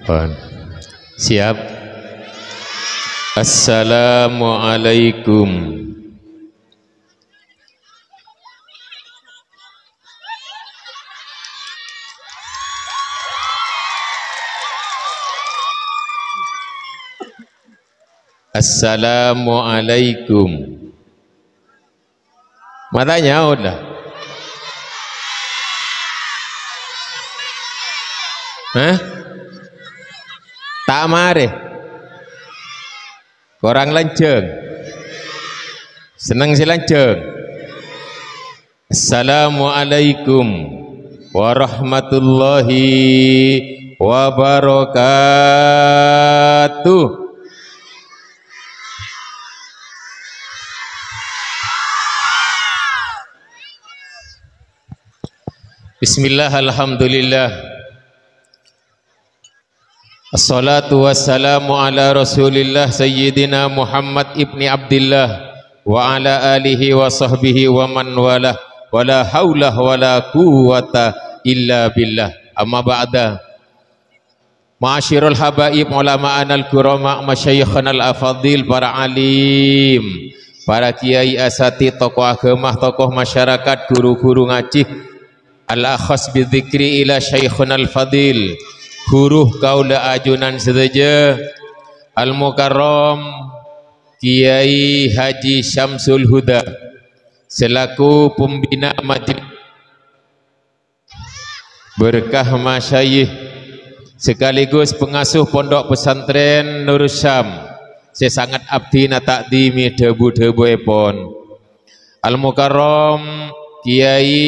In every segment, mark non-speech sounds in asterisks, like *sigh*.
Mohon. Siap. Assalamualaikum. Assalamualaikum. Matanya nyaut Hah? Eh? Tak marih. Korang lenceng. Senang si lenceng. Assalamualaikum warahmatullahi wabarakatuh. Bismillah alhamdulillah. Assalatu wassalamu ala rasulillah sayyidina Muhammad ibni Abdullah wa ala alihi wa sahbihi wa man walah wala haulah wala quwata illa billah amma ba'da Ma'asyirul habaib ulama'an al-kurama' masyayikhan al-afadil para alim para kiai asati tokoh agama tokoh masyarakat guru-guru ngaji al-akhas bidzikri ila syaikhun al-fadil Guru kaula ajunan saja al mukarram kiai haji syamsul huda selaku pembina majlis berkah masyayikh sekaligus pengasuh pondok pesantren Nur Syam saya sangat abdi na takdimi debu-debu epon al mukarram kiai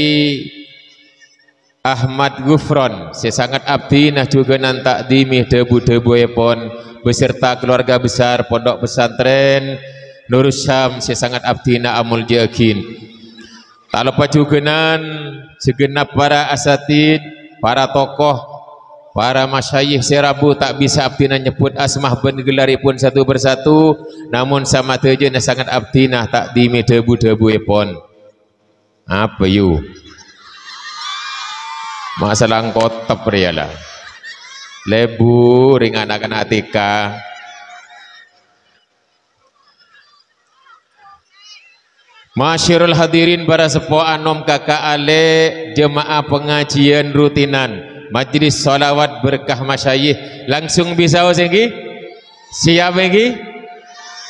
Ahmad Gufron sesangat abdi nah juga tak dimi debu-debu epon beserta keluarga besar pondok pesantren Nurus Syam sesangat abdi nah amul jakin tak lupa juga nan segenap para asatid para tokoh para masyayih serabu tak bisa abdi nah nyebut asmah ben pun satu persatu namun sama tujuh nah sangat abdi nah tak dimi debu-debu epon apa yuk masalah engkau tepriyalah lebu ringan akan atika Masyirul hadirin para sepuh anum kakak ale jemaah pengajian rutinan majlis salawat berkah masyayih langsung bisa usengi siap lagi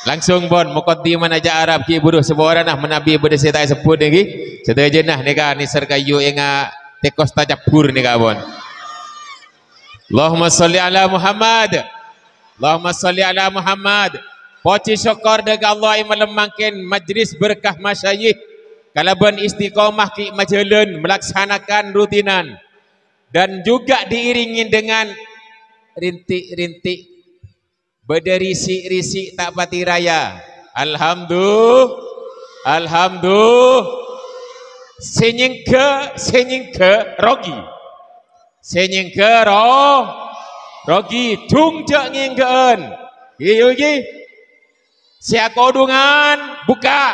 langsung pun mukaddiman aja arab ki buruh sebuah orang nah menabi berdesi tak sepuh lagi setuju nah ni kan ni serkayu ingat tekos tajabur ni kawan Allahumma salli ala Muhammad Allahumma salli ala Muhammad poci syukur dengan Allah yang melemangkan majlis berkah masyayih kalaban istiqomah ki majelun melaksanakan rutinan dan juga diiringin dengan rintik-rintik berderisik-risik tak pati raya Alhamdulillah Alhamdulillah Senyeng ke, senyeng ke, rogi senyengke ro rogi tungjak ngengkeun iyo iki sia kodungan buka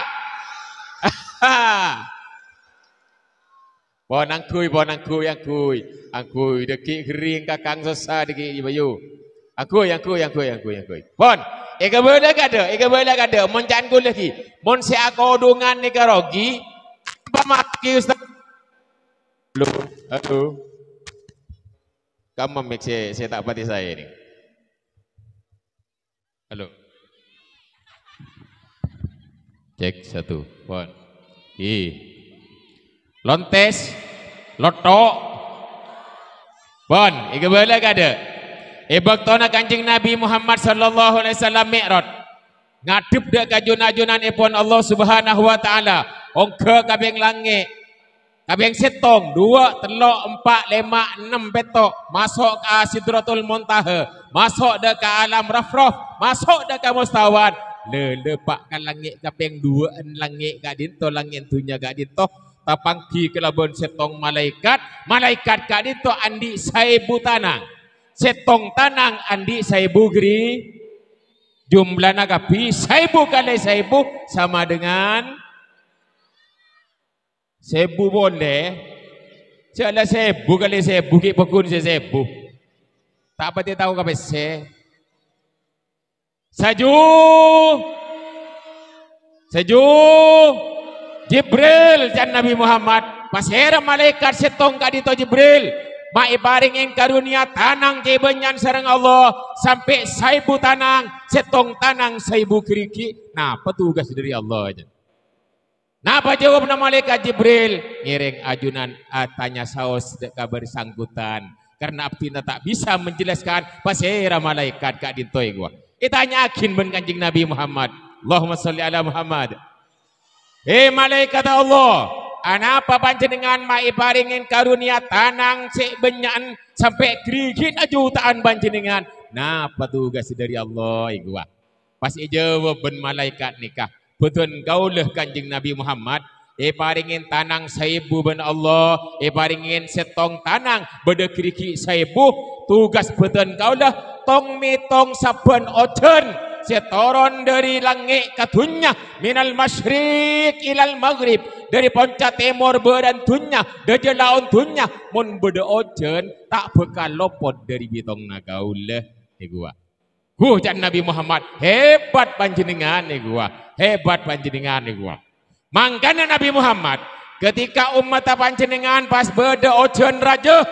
*laughs* bonang kui bonang kui yang kui angkui deki kering kakang sesa deki ibayu aku yang kui yang kui yang kui yang kui bon Ika boleh kada, ika boleh kada. Mencan kuliah ki. Mon si aku dungan ni ke rogi, Kenapa mati Ustaz? Halo, halo. Kamu mic saya, saya tak pati saya ini. Halo. Cek satu, one. I. E. Lontes, loto, Bon, ike bela kade. Eh, Ibak tona kanjeng Nabi Muhammad sallallahu alaihi wasallam mi'rad. Ngadep de kajun-ajunan epon Allah Subhanahu wa taala. Ongke kabing langit. Kabing setong. Dua, telok, empat, lima, enam petok. Masuk ke Sidratul Muntaha. Masuk dekat alam Rafraf. Masuk dekat Mustawan. Le, lepakkan langit kabing dua en langit kat dito. Langit tunya kat dito. Tapangki ke labun setong malaikat. Malaikat kat dito andi saibu tanang. Setong tanang andi saibu geri. Jumlah nagapi saibu kali saibu sama dengan Sebu boleh. Jalan sebu kali sebu ke pokun saya sebu. Tak apa dia tahu ke se. Saju. Saju. Jibril dan Nabi Muhammad. pasir malaikat setong kadi to Jibril. Ma ibaring ing karunia tanang kebenyan sareng Allah sampai saibu tanang setong tanang saibu kiriki. Nah, petugas dari Allah aja. Napa jawab nama malaikat Jibril? Ngiring ajunan atanya ah, Saul sedekah bersangkutan. Karena abdina tak bisa menjelaskan pasera malaikat kak dintoy gua. Itanya eh, akin ben kanjing Nabi Muhammad. Allahumma salli ala Muhammad. Hei eh, malaikat Allah. Anapa panjenengan mai paringin karunia tanang cik benyan sampai kerikin ajutaan panjenengan. Napa tugas dari Allah eh, gua. Pas jawab ben malaikat nikah. Betul, kau gauleh kanjeng Nabi Muhammad e paringin tanang saibu ben Allah e paringin setong tanang bede kiri saibu tugas betul, kau gauleh tong mi tong saban ocen. setoron dari langit ke dunia minal masyrik ilal maghrib dari ponca timur beran dunia dari laun dunia mun bede ocen tak bekal lopot dari bitong kau nagaulah ibuah hujan Nabi Muhammad hebat panjenengan ni gua hebat panjenengan ni gua mangkana Nabi Muhammad ketika umat panjenengan pas berde ojen raja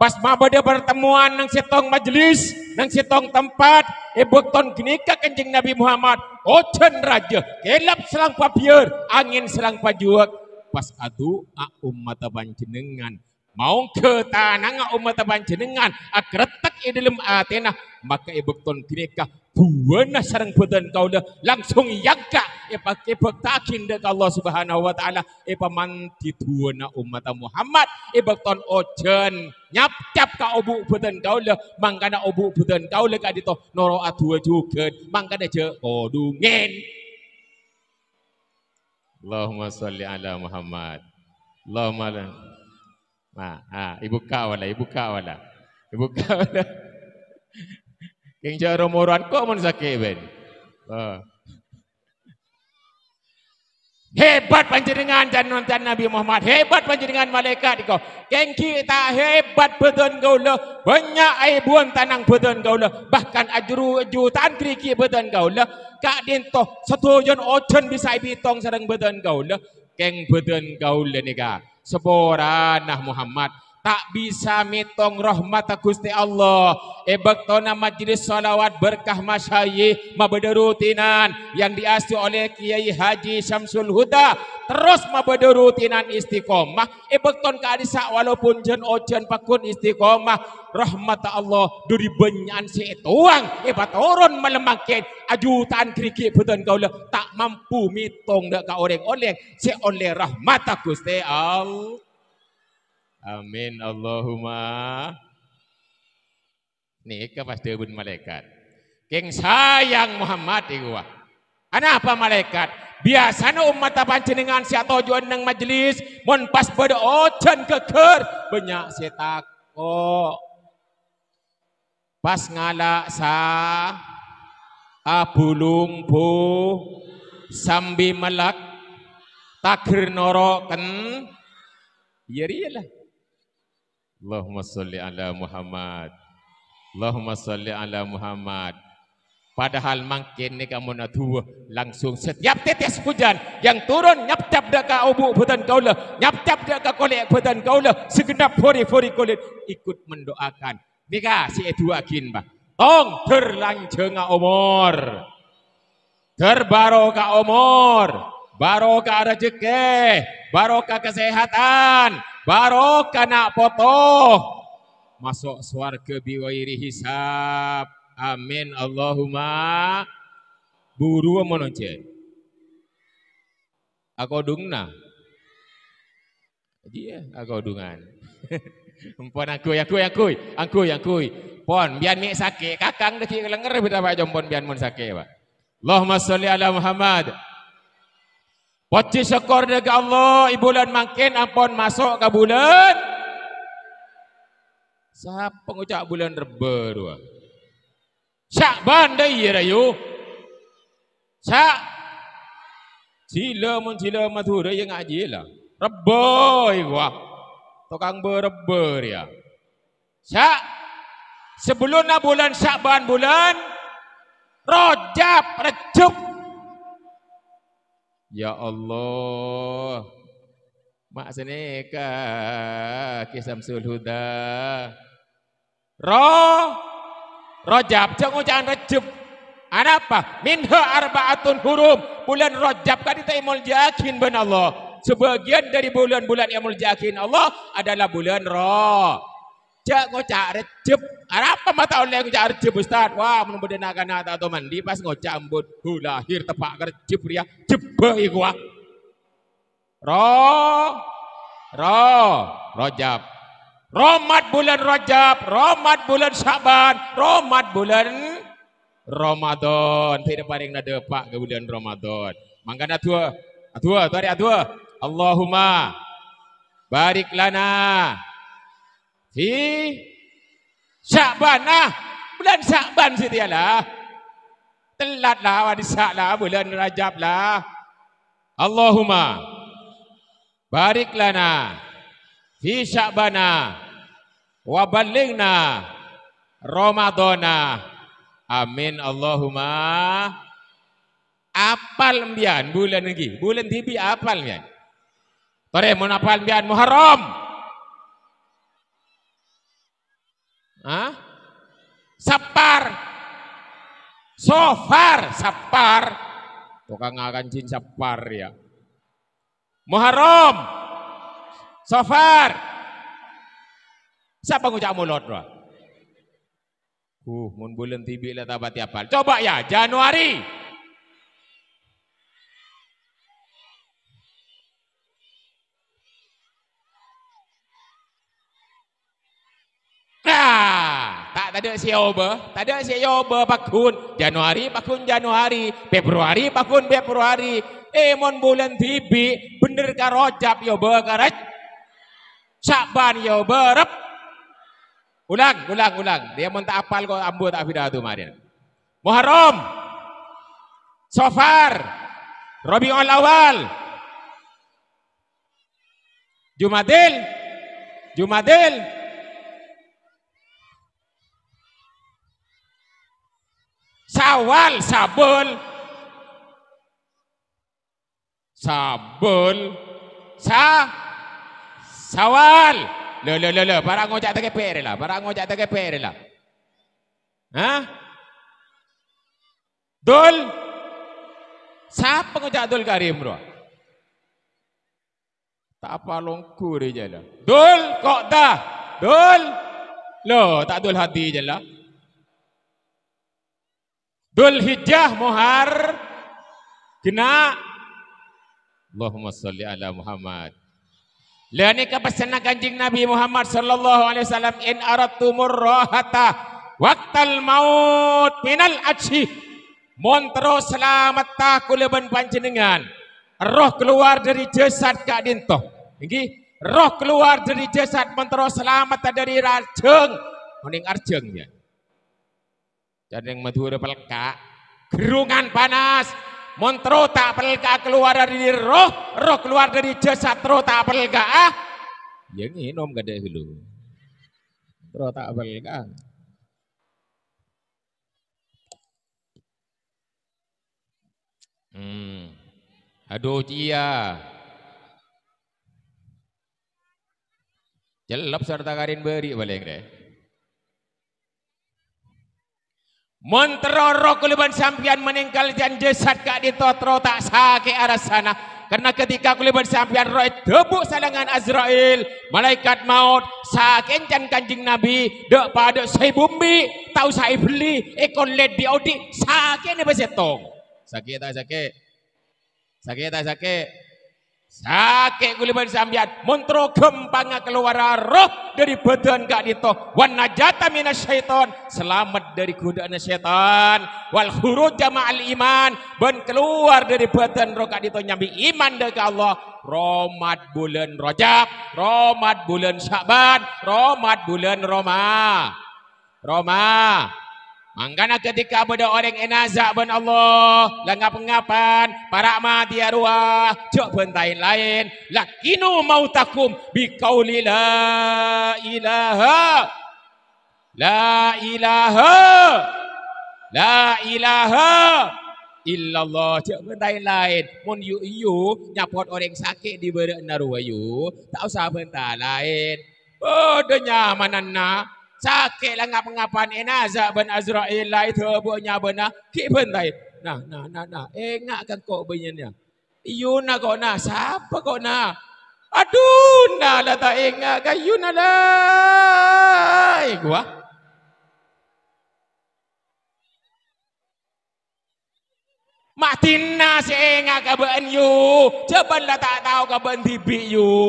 pas mabede pertemuan nang setong majlis nang setong tempat ibu ton gini kencing Nabi Muhammad ojen raja gelap selang papier angin selang pajuak pas adu a umat panjenengan mau ke tanang umat jenengan, akretak di dalam atena maka ibu ton kineka buana sarang badan kau dah langsung yangka ipa kebek takin dengan Allah subhanahu wa ta'ala ipa manti tuana umat Muhammad ibu ton ojen oh, nyap-nyap ka obu badan kau dah mangkana obu badan kau dah kadito noro atua e juga mangkana je kodungin Allahumma salli ala Muhammad Allahumma salli ala Ha, ha, ibu kawalah, ibu kawalah. Ibu *laughs* kawalah. King jauh moran kok mun sakit ben. Ha. Hebat panjenengan dan nonton Nabi Muhammad. Hebat panjenengan malaikat kau. Keng kita hebat betul kau lah. Banyak air buang tanang betul kau lah. Bahkan ajru jutaan kriki betul kau lah. Kak satu jen ocen bisa ibitong sarang betul kau lah. Keng betul kau lah ni kak. Seboranah Muhammad tak bisa mitong rahmat Gusti Allah ebektona majlis salawat berkah masyayih mabada yang diasuh oleh Kiai Haji Syamsul Huda terus mabada rutinan istiqomah ebekton ka adisa walaupun jen ojen pakun istiqomah rahmat Allah duri benyan si tuang eba turun melemakin ajutan kerikik beton kau tak mampu mitong dek ka oleng-oleng si oleh rahmat Gusti Allah Amin Allahumma. Ni kepada pun malaikat. Keng sayang Muhammad iku Ana apa malaikat? Biasanya umat ta panjenengan siat tujuan nang majlis mun pas pada ocen keker banyak si takok. Pas ngalak sa abu lumpu sambil melak takir norokan, kan? Yerilah. Ya, Allahumma salli ala Muhammad. Allahumma salli ala Muhammad. Padahal makin ni kamu nak tua, langsung setiap tetes hujan yang turun, nyap tap dah ke obuk badan kau lah, nyap tap dah ke kolek badan kau lah, segenap furi furi kulit, ikut mendoakan. Ni si itu akin bah. Tong terlanjeng omor, Terbaroka omor, barokah rezeki. barokah kesehatan. Barokah nak potoh. Masuk suarga biwairi hisap. Amin Allahumma. Buru mana je? Aku dungna. Jadi ya, eh, aku dungan. *laughs* Puan aku, aku, aku, aku, aku. Puan, biar ni sakit. Kakang dah kira lengar, kita dapat jombon biar mun sakit. Allahumma salli ala Allahumma salli ala Muhammad. Baca syukur dekat Allah, ibu ibulan makin ampun masuk ke bulan. Siapa pengucap bulan reba tu? Syakban dah iya rayu. Syak. Sila mun sila matura yang ngaji lah. Reba iwa. Tukang berreba ya. Syak. Sebelum bulan syakban bulan. Rojab, recup, Ya Allah Mak seneka Kisam sulhuda Roh Rojab, jangan ucapan rejab Anapa? Minha arba'atun huruf Bulan rojab kan itu imul jakin ben Allah Sebagian dari bulan-bulan imul jakin Allah Adalah bulan roh Cek ngocak recep. Apa mata oleh ngocak recep ustaz? Wah, mun bedena nakan ada to mandi pas ngocak ambut. Hu lahir tepak recep ria. Jebe iku ah. Ro Ro Rajab. Romat bulan Rajab, Romat bulan Syaban, Romat bulan Ramadan. Tidak paling nada pak ke bulan Ramadan. Mangkan atua. Atua, tu ada atua. Allahumma barik lana fi Syaban ah bulan Syaban sini lah telat lah wadisak lah bulan Rajab lah Allahumma barik lana fi Syaban wa ballighna amin Allahumma apal mbian bulan lagi bulan tibi apal mbian tore mun apal mbian Muharram Hah? Sapar. Sofar, sapar. Tukang akan sapar ya. Muharram. Sofar. Siapa ngucap mulut? Bro? Uh, mun bulan tibik lah tabati apal. Coba ya, Januari. tak ada si oba, tak ada si oba pakun. Januari pakun Januari, Februari pakun Februari. Eh mon bulan tibi, bener ka rojab yo ba karat. Saban yo berep. Ulang, ulang, ulang. Dia mon tak apal ko ambo tak pidah tu mari. Muharram. Safar. Rabiul Awal. Jumadil. Jumadil. Sawal sabun, sabun Sa. Sawal. Lo, lo, lo, lo. Para ngocak tak kepere lah. Para ngocak tak kepere lah. Ha? Dul. Sa pengocak dul karim bro. Tak apa longkur je lah. Dul. Kok dah. Dul. lo Tak dul hati je lah. Dul Hijjah Muhar Kena Allahumma salli ala Muhammad Lani kepesanan kanjing Nabi Muhammad sallallahu alaihi wasallam in aratu murrahata waktal maut minal ajhi montro selamat tak kuleban ben panjenengan roh keluar dari jasad kak dinto iki roh keluar dari jasad montro selamat dari rajeng mending arjengnya. Jadi yang Madura pelka, gerungan panas, montro tak pelka keluar dari roh, roh keluar dari jasad roh tak pelka. Ah. Yang ini nom gede dulu. Roh tak pelka. Hmm. Aduh cia, Jelap serta karin beri balik deh. Menterorok kuliban sampian meninggal jan jasad kak di totro tak sakit arah sana. Karena ketika kuliban sampian roh debu salangan Azrail, malaikat maut sakit jan kanjing nabi dek pada saya bumi tahu saya beli ekon led di audi sakit ni besetong. Sakit tak sakit? Sakit tak sakit? Sakit guliban sambiat, montro kempangnya keluar roh dari badan gak dito. Wan najata mina syaitan, selamat dari godaan syaitan. Wal huruf jamaah iman, ben keluar dari badan roh gak dito nyambi iman dek Allah. romad bulan rojab, romad bulan syaban, romad bulan roma. Roma, Mangkana ketika bodoh orang enazak ben Allah, langgap ngapan para mati arwah, cok bentain lain. Lakinu mau takum bi kaulila ilaha, la ilaha, la ilaha. Illallah cak bentain lain mun yu yu nyapot orang sakit di bere naruwayu tak usah bentain lain bodohnya mananna sakit lah ngap ngapa ni nazak ben Azrail lah itu punya benar lah. kik pun tak nah nah nah nah ingatkan kau punya ni you nak kau nak siapa kau nak aduh nak lah tak ingatkan you nak lah eh gua mati nasi ingat kabar you cepat lah tak tahu kau tibik you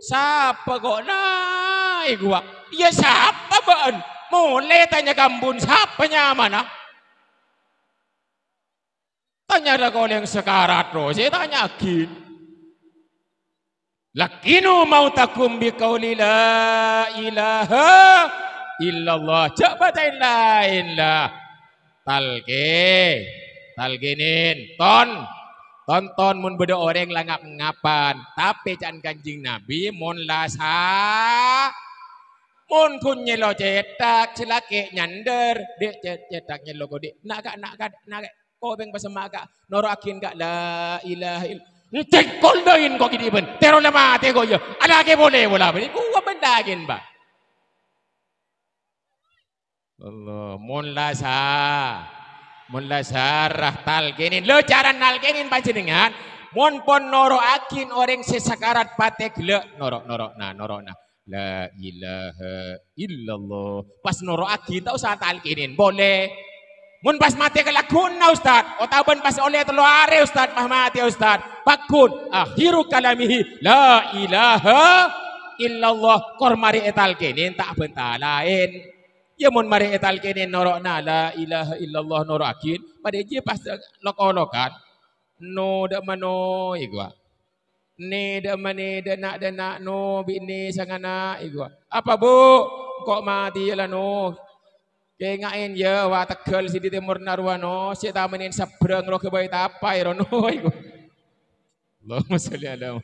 siapa kau nak eh gua Ya siapa ban? Mulai tanya kambun siapa mana? Ah? Tanya ada kau yang sekarat tu, oh, saya tanya kin. Lakinu mau takum bi kauli la ilaha ilallah. Cak baca la ilah. Talke, talkinin, ton, tonton mun beda orang langak ngapan. Tapi cakap kanjing nabi mun lasah. Unkun nyelo cetak celake nyander de cetak nyelo gode. Nak gak nak gak nak gak. Ko oh, beng pas maga noro akin gak la ilah il. Cek koldoin ko kini ben. Teron lema tego yo. Ya. Ada ke boleh bola ben. Ku gak bendagin ba. Allah mulla sa mulla sarah tal gini. Lo cara nal gini panjenengan. Mon pon noro akin orang sesakarat patek le noro noro na noro na. La ilaha illallah. Pas noro aki tau usah talkinin. Boleh. Mun pas mati kelakunna Ustaz. Otaban pas oleh telur are Ustaz. Mah mati Ustaz. Pakun. Akhiru kalamihi. La ilaha illallah. Kor mari talkinin. Tak bentar lain. Ya mun mari talkinin noro na. La ilaha illallah noro akin. Pada je pas lokolokan. No dak mano. Iguak. Ya Ni da mani da nak da nak no bini sangat nak, igu. Apa bu? Kok mati ya la no. Kengain ya wa tegal sidi timur narwano si ta menin sebrang ro ke bait apa ro no *laughs* igu. Allahumma salli ala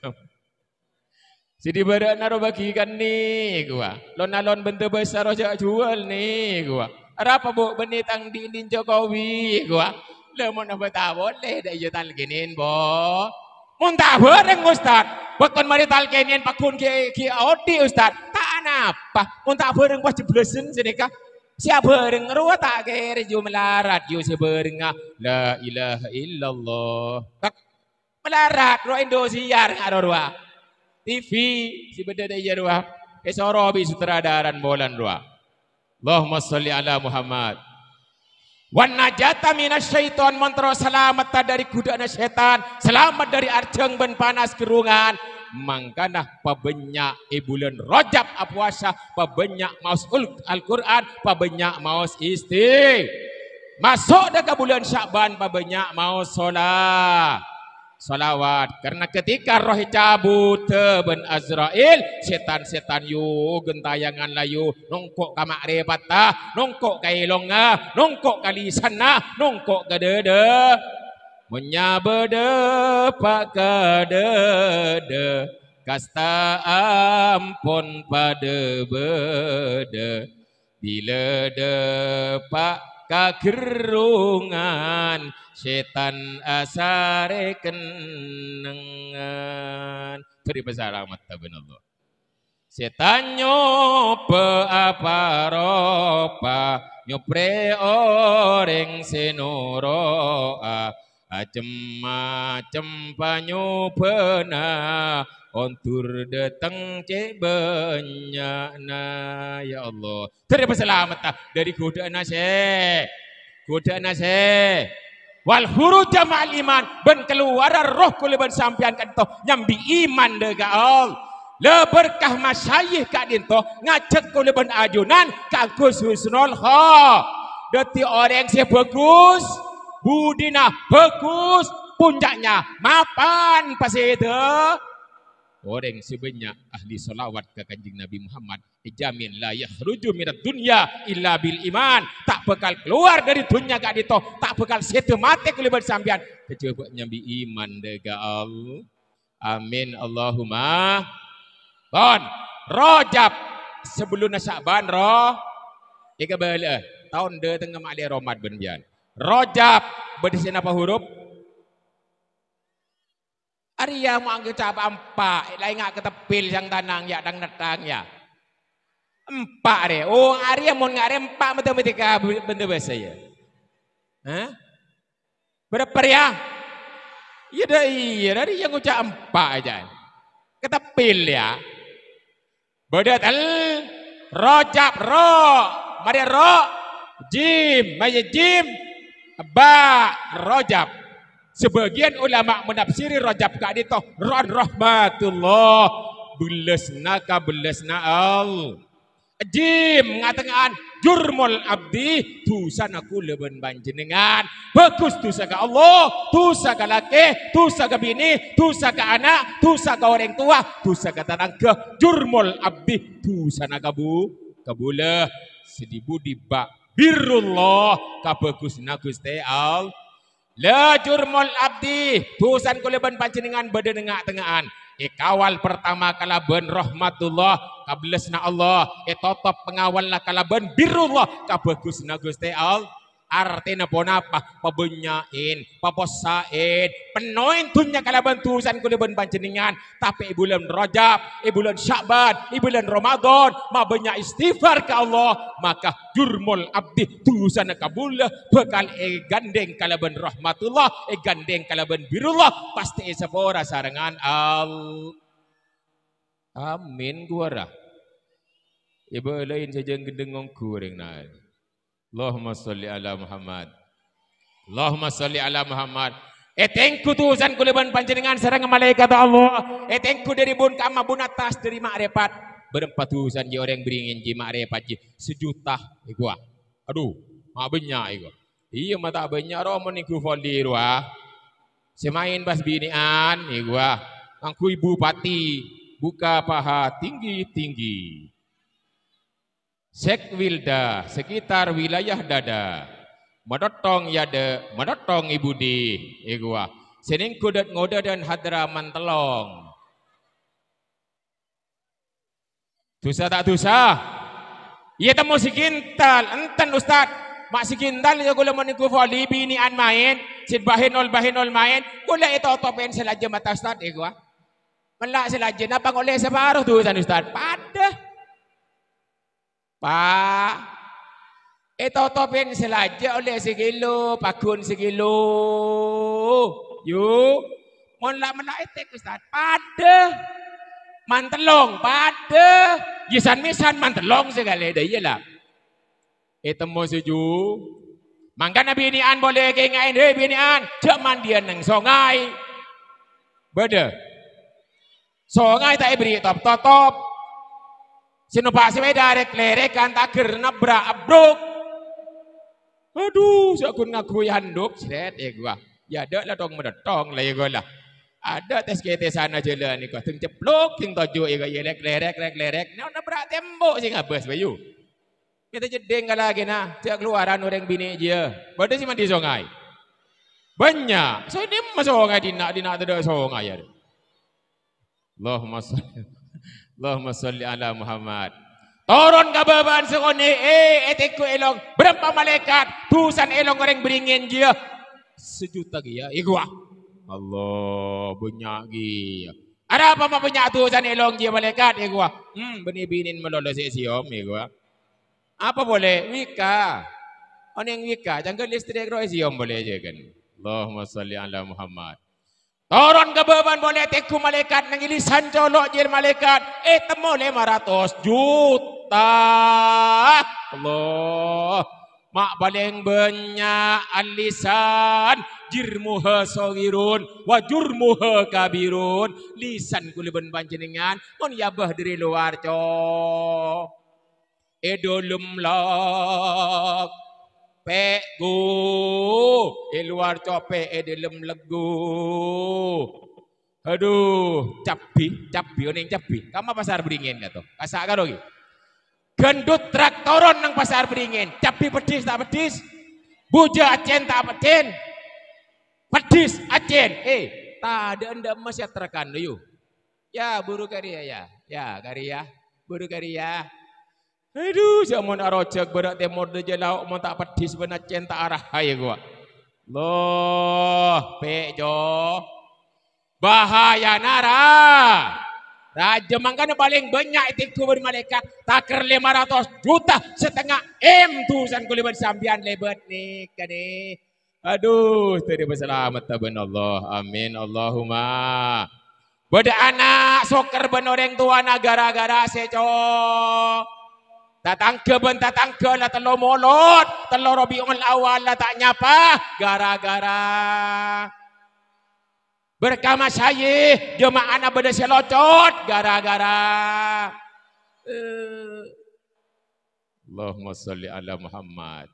Sidi barak naro bagikan ni igu. Lon alon bentu besar ro jual ni igu. Apa bu Bini tang diin Jokowi igu. Lemon apa ta boleh dah jutan ginin bo. Mun tak bareng Ustaz. Bukan mari tal kenyen pakun ki ki Audi Ustaz. Tak ana apa. Mun tak bareng pas jeblesen sedeka. Siapa bareng ruwa tak ger jumlarat yo si bareng ah. la ilaha illallah. Tak melarat ro indo siar ngaro ruwa. TV si beda de ruwa. Esoro bi sutradaran bolan ruwa. Allahumma salli ala Muhammad. Wan najata syaitan mantra selamat dari kuda setan, selamat dari arjeng ben panas kerungan. Mangkana pabenyak ibulan rojab apuasa, pabenyak maus Al-Quran, pabenyak maus isti. Masuk dekat bulan syakban, pabenyak maus solat salawat karena ketika roh cabut teben Azrail setan-setan yu gentayangan layu nongkok ka makre patah nongkok ka ilonga nongkok ka lisanna nongkok ka dede munya bede pak ka kasta ampun pada bede bila de pak kagerungan setan asare kenengan beri besar rahmat tabin Allah setan nyoba apa ropa nyopre orang senoroa Macem-macem panyu pena Untur datang cik na Ya Allah Terima selamat dari kuda nashe, Kuda nashe. Wal huru jama'al iman Ben keluar roh kuli ben sampian kat itu Nyambi iman dega Allah Le berkah masyayih kat itu Ngacet kuli ben ajunan Kak Husnul Ha Dati orang sih Bagus budina bagus puncaknya mapan pasti itu orang sebanyak ahli salawat ke kanjeng Nabi Muhammad jamin la yakhruju minat dunia illa bil iman tak bekal keluar dari dunia gak dito tak bekal setu mati kulit lebar sampean buat nyambi iman dega Allah amin Allahumma bon rojab sebelum nasaban roh Ika bela tahun de tengah malam Ramadan bian. Rojab berisian apa huruf? Arya angkat apa empat. Lain ngak ketepil yang tanang ya dang netang ya. Empat re. Oh Arya mau ngak re empat betul betul ka benda biasa ya. Hah? Berapa ya? Ya dah iya. Dari yang ucap empat aja. Ketepil ya. Beda tel. Rojab ro. Mari ro. Jim. Maya Jim ba rojab, sebagian ulama menafsiri rajab ka dito rad rahmatullah belesna ka belesna al jim ngatengan jurmul abdi dosa naku leben panjenengan bagus dosa saka Allah dosa saka laki dosa saka bini dosa saka anak dosa saka orang tua dosa saka tanangka jurmul abdi sana naku kabule sedibu di bak birrullah ka bagusna Gusti Al la jurmul abdi tusan kula ben panjenengan bedengak tengahan ikawal e pertama kala ben rahmatullah kablesna Allah itotop e pengawal lah kala ben birrullah ka bagusna Gusti Al artinya pun apa? Pabunyain, papasain, penuhin tunya kalau bantusan ku leban panjeningan. Tapi ibulan Rajab, ibulan Syaban, ibulan Ramadhan, mabanyak istighfar ke Allah, maka jurmul abdi tusan kabul bakal e gandeng kalau ben rahmatullah, e gandeng kalau ben birullah, pasti e sarangan al... Amin gua rah. Ibu lain saja yang gendengong kuring naik. Allahumma salli ala Muhammad. Allahumma salli ala Muhammad. Eh tengku tu Ustaz kuliban panjenengan serang malaikat Allah. Eh tengku dari bun kama bun atas dari makrepat Berempat tu Ustaz orang beringin je makrifat je. Sejuta iku eh, Aduh, mak benyak iku. Eh, iya mak tak benyak ro mun iku foli ruah. Semain bas binian iku eh, Angku ibu pati buka paha tinggi-tinggi. Sekwilda, sekitar wilayah dada. Medotong yade, medotong ibu di. Iguah. Sening kudet ngoda dan hadra mantelong. Tusa tak tusa. Ia temu si kintal. Enten ustaz. Mak si kintal ya kula meniku fali bini an main. Sit bahin ol bahin ol main. Kula itu otopin selaja mata ustaz. Iguah. Melak selaja. Napa ngoleh separuh tu ustaz. Padah. Pak, itu eh, topin selaja oleh segilu, pagun segilu. Yuk, mulai menak etik Ustaz. Pada, mantelong, pada, gisan-misan mantelong segala Dia Iyalah. Itu eh, mau sejuk. Maka Nabi ini an boleh keingain, hei eh, bini an, cek mandi neng sungai. benda. Sungai tak beri top-top-top. Senopak sepeda rek lerek kan tak kerna bra Aduh, saya aku nak kuih handuk. Seret, eh ya gua. Ya, ada lah tong muda tong lah, ya gua lah. Ada ah, tes kereta sana je lah ni. Kau tengah ceplok, ting tojuk, ya gua. Ya, lerek, lerek, lerek, lerek. Nak nak berak tembok sih, ngabes bayu. Kita jeding ke lah lagi nak. Saya keluaran orang bini je. Bada sih mandi sungai. Banyak. so, ini masuk sungai, dinak, dinak, tidak sungai. Ya Allahumma sallam. Allahumma salli ala Muhammad. Turun ke beban sekoni, eh etiku eh, elok berapa malaikat, tusan elok orang beringin dia. Sejuta dia, ya. ikhwah. Allah, banyak dia. Ada apa mah banyak tusan elok dia malaikat, ikhwah. Hmm, benih-binin melolos isiom, ikhwah. Apa boleh? Wika. Orang yang wika, jangka listrik roh isiom boleh je kan. Allahumma salli ala Muhammad. Turun ke beban boleh teku malaikat ngili colok jir malaikat eh temu 500 juta Allah mak baleng banyak alisan jirmuha sogirun wajurmuha kabirun lisan kuliben panjenengan mun yabah dari luar co edolum eh, lak pek gu, di luar copek di dalam legu aduh capi capi oning capi kamu pasar beringin gak tuh kasar kan lagi gendut traktoron nang pasar beringin capi pedis tak pedis buja acen tak acen pedis acen eh tak ada anda masih terkandu yuk ya buru karya ya ya, ya karya buru karya Aduh, siapa mana rojak berat dia mordu je lauk, mau tak pedih sebenarnya cinta arah ayah gua. Loh, pek jo. Bahaya nara. Raja mangkana paling banyak itu beri malaikat. Tak ker lima ratus juta setengah M tu san kuli beri sambian lebat ni. Kade. Aduh, terima selamat taban ya Allah. Amin Allahumma. Bada anak, soker benoreng tua, nagara-gara sejo. Aduh, Tatangke ben tatangke na lah, telo molot, telo robiul awal na lah tak nyapa gara-gara. Berkama saya dia mak ana beda gara-gara. Uh. Allahumma salli ala Muhammad.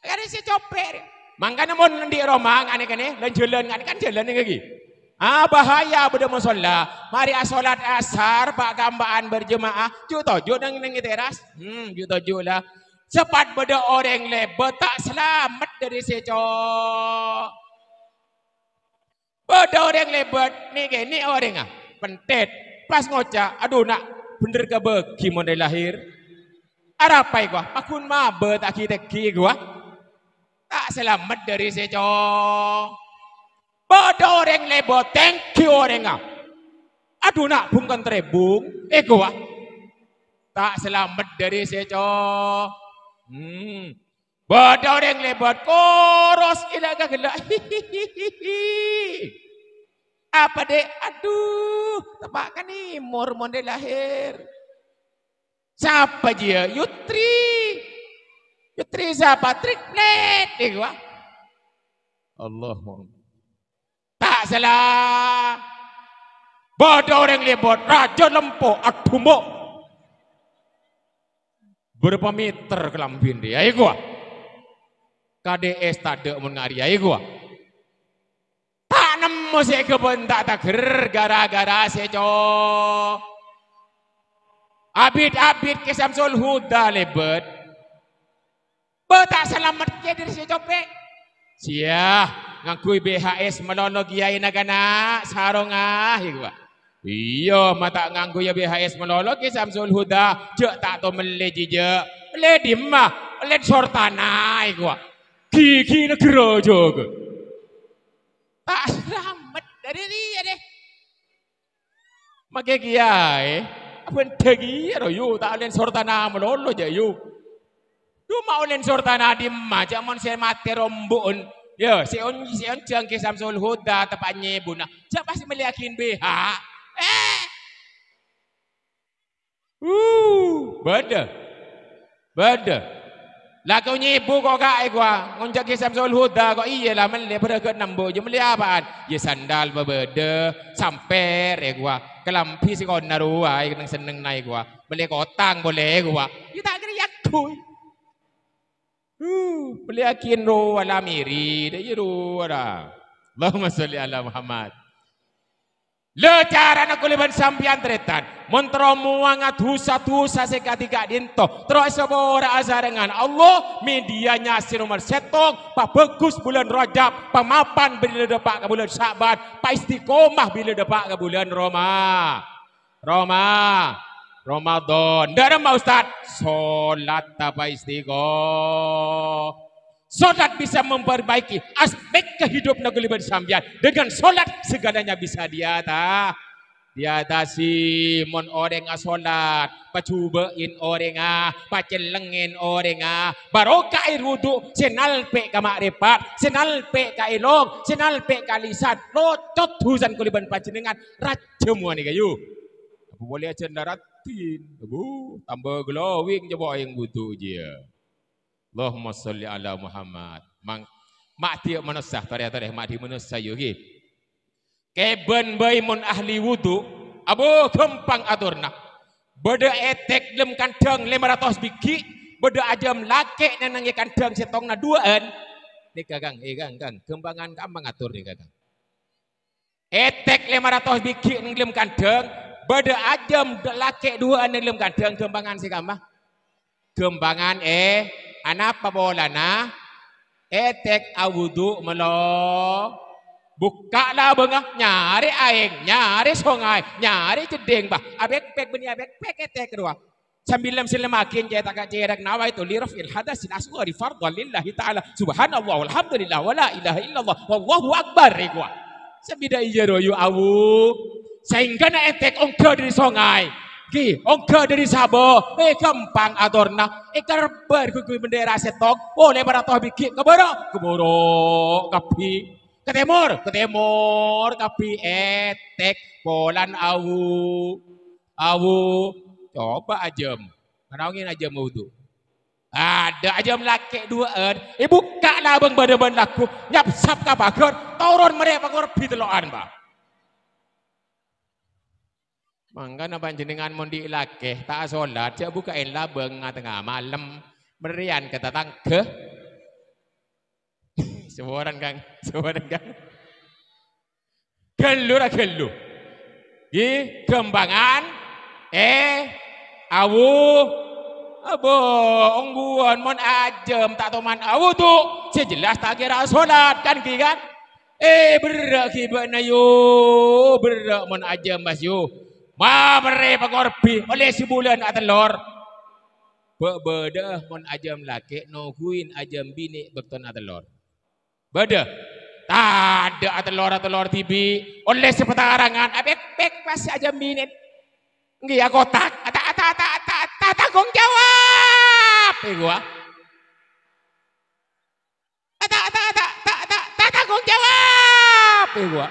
Kan si copet. Mangkana mon di Roma ngane kene, lenjelen ngane kan jalan lagi. Ah bahaya budak musola. Mari asolat ah, asar, pak gambaran berjemaah. Juto jo deng nengi teras. Hmm, juto jo lah. Cepat budak orang le, betak selamat dari seco. Budak orang le, bet ni ke ni orang ah. Pentet, pas ngoja, Aduh nak bener ke be, kimon lahir. Arapai gua, ah? pakun ma betak kita ki gua. Ah? Tak selamat dari sejo. Pada orang lebo, thank you orang. Aduh nak, bukan terbuk. Ego ah. Tak selamat dari seco. Hmm. Pada orang lebo, koros ilah kagela. *laughs* Apa dek? Aduh, tepak kan ni, mormon dia lahir. Siapa dia? Yutri. Yutri siapa? Triknet. Ego eh, ah. Allahumma tak salah. Bodoh orang lebot, raja lempok, akumok. Berapa meter kelambin dia, ayo gua. KDS tak ada mengari, ayo gua. Tak nemu si kebun tak tak gara-gara si cok. Abid-abid ke Samsul Huda Betak selamat ke diri si copek. Sia, ngaku BHS melono kiai nak nak sarong ah, ya Iyo, mata nganggu ya BHS melolo ke Samsul Huda. Cek tak tahu melih je. Melih di mah. Melih sortana. Kiki negara juga. Tak selamat dari dia ya, deh. Macam kia Apa yang tak kia tak boleh sortana melolo je yuk. Lu mau nen surta nadi ma, jamon saya mati rombun. Ya, si on si on cang ke samsul huda tepatnya ibu nak. Siapa sih meliakin BH? Eh, uh, beda, beda. Lagu ni ibu kau kak aku, ngunjak ke samsul huda kau iya lah meliak pada ke enam bojo meliak apaan? Ya sandal berbeda, samper eh aku, kelam si kau naruai kena seneng naik aku, meliak otang boleh eh aku. Kita kena yakui. Peliakin roh ala miri Dia je roh ala Allahumma salli Muhammad Le cara nak kuli ban sampian tretan. Montro muangat husa husa sekati gak dinto. Terus sebab orang azar dengan Allah media si nomor setok. Pak bagus bulan rojab. Pemapan bila dapat ke bulan Syaban. Pak istiqomah bila dapat ke bulan Roma. Roma. Ramadan. Dah ada Ustaz solat apa istiqoh. Solat bisa memperbaiki aspek kehidupan negeri bersambian. Dengan solat segalanya bisa diatah. Diatasi mon orang yang solat. Pacubain orang yang. Pacelengin orang ah. yang. Barokai rudu. Senalpe ke makrifat. Senalpe ke ilong. Senalpe ke lisan. Rocot huzan kuliban pacenengan. Rajemuan ni kayu. Boleh aja batin. Bu, tambah glowing je yang butuh je. Allahumma salli ala Muhammad. Mang mati tiap manusah tarikh tarikh mak di mana saya Keben bayi mun ahli wudu, abu kempang atur nak. Beda etek lem kandang lima ratus biki, beda ajam lakek nenangnya kandang setong na dua an. Ni kagang, eh kang kang, kembangan kambang atur ni kagang. Etek lima ratus biki nenglem kandang, Bada ajam lelaki dua anak dalam kan. Tiang kembangan si kamah. Kembangan eh. Anak apa bola na? Eh tek awudu melo. Buka bengah. Nyari air. Nyari sungai. Nyari cedeng bah. Abek pek benih abek pek eh, tek kedua. Sambil lem silam makin jaya takat jaya rak nawai tu liraf il hadas sila suwa di fardwa lillahi ta'ala. Subhanallah walhamdulillah wala ilaha illallah. Wallahu akbar eh, Sambil dah iya royu awu sehingga na etek ongke dari sungai ki ongke dari sabo eh kempang adorna eh kerber kukui bendera setok boleh pada toh bikin keboro keboro kapi ke timur kapi etek polan awu awu coba ajem kenaungin ajem wudu ada aja melakik dua an. Er. Ibu eh, kak labeng badan badan aku, Nyap sap kapak. Turun mereka korbi teloan, Pak. Mangga kan napa jenengan mondi lagi tak solat, dia bukain labeng tengah malam berian kata tangke. *laughs* Semua orang kang, semua orang kang. Gelu lah gelu. Di kembangan, eh, awu, abo, ongguan, mon ajem tak toman awu tu, sejelas tak kira solat kan kira. Kan? Eh berak ibu na yo berak mon ajem mas yo. Mabere pengorbi oleh si bulan atau lor. Bebeda mon ajam laki nungguin ajam bini beton atau lor. Beda. Tada atau lor atau lor tibi oleh si petarangan. Abek ah, pek pasti ajam bini. Ngi aku ah, tak tak tak tak tak tak tanggung jawab. Eh gua. Ah, tak tak tak tak tak tanggung jawab. Eh gua.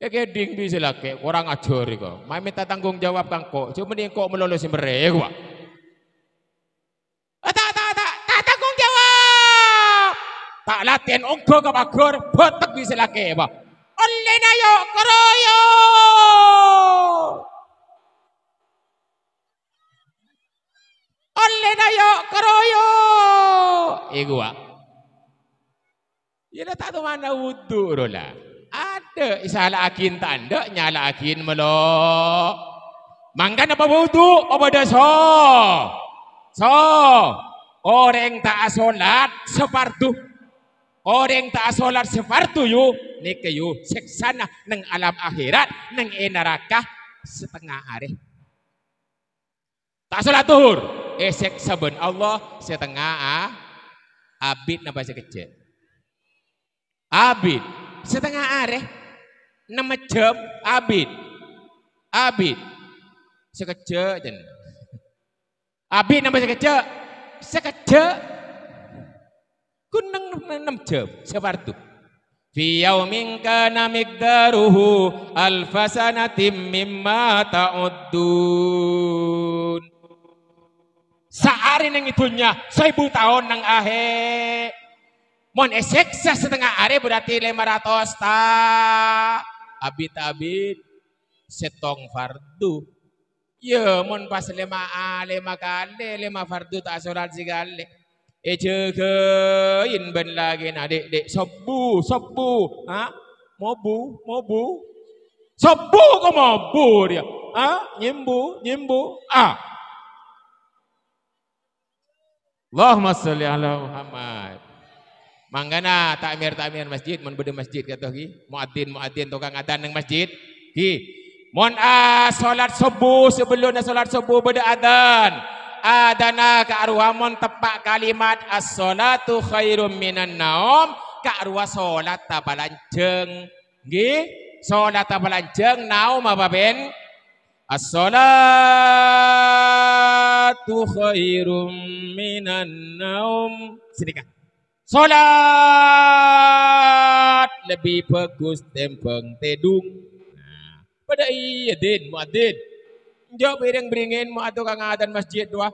Ya keding bisa lah orang ajar itu. mai minta tanggung jawab kan kok, cuma ni kok melalui mereka. Ya, eh, tak, tak, tak, tak, tanggung jawab. Tak latihan ongko ke bagur, botak bisa lah ke. Oleh na yo keroyo. Oleh na yo keroyo. Iku wak. Ya, ya tak tahu mana wudhu lah ada salah akin tanda nyala akin melo mangkan apa tu? apa dosa so orang tak asolat separtu orang tak asolat separtu yu ni ke yu seksana neng alam akhirat neng e neraka setengah hari tak solat tuhur esek saben Allah setengah ah. abid napa sekecil abid setengah areh enam jam abid abid sekeje jen abid nama sekeje sekeje kuneng enam jam separtu fi yaumin kana migdaruhu alfasanatim mimma ta'uddun sa'ari ning itunya, 1000 tahun nang ahe. Mon esek setengah hari berarti lima ratus ta abit abit setong fardu. Ya, mon pas lima a lima kali lima fardu tak surat si kali. Ece eh, kein ben lagi nak dek dek sobu sobu ha mobu mobu sobu ko mobu dia ha nyimbu nyimbu ha ah. Allahumma salli ala Muhammad Manggana takmir takmir masjid, mon bede masjid kata adin muadzin adin tukang adzan nang masjid. Ki, mon a ah, salat subuh sebelum na salat subuh bede adan. Adana ka arwamon tepak kalimat as-salatu khairum minan naom. ka arwa salat ta balanceng. Ki, salat ta balanceng naum apa ben? As-salatu khairum minan naom. Sini kan solat lebih bagus tempeng tedung pada iya din muadzin jauh piring beringin muadu kangadan masjid dua ah.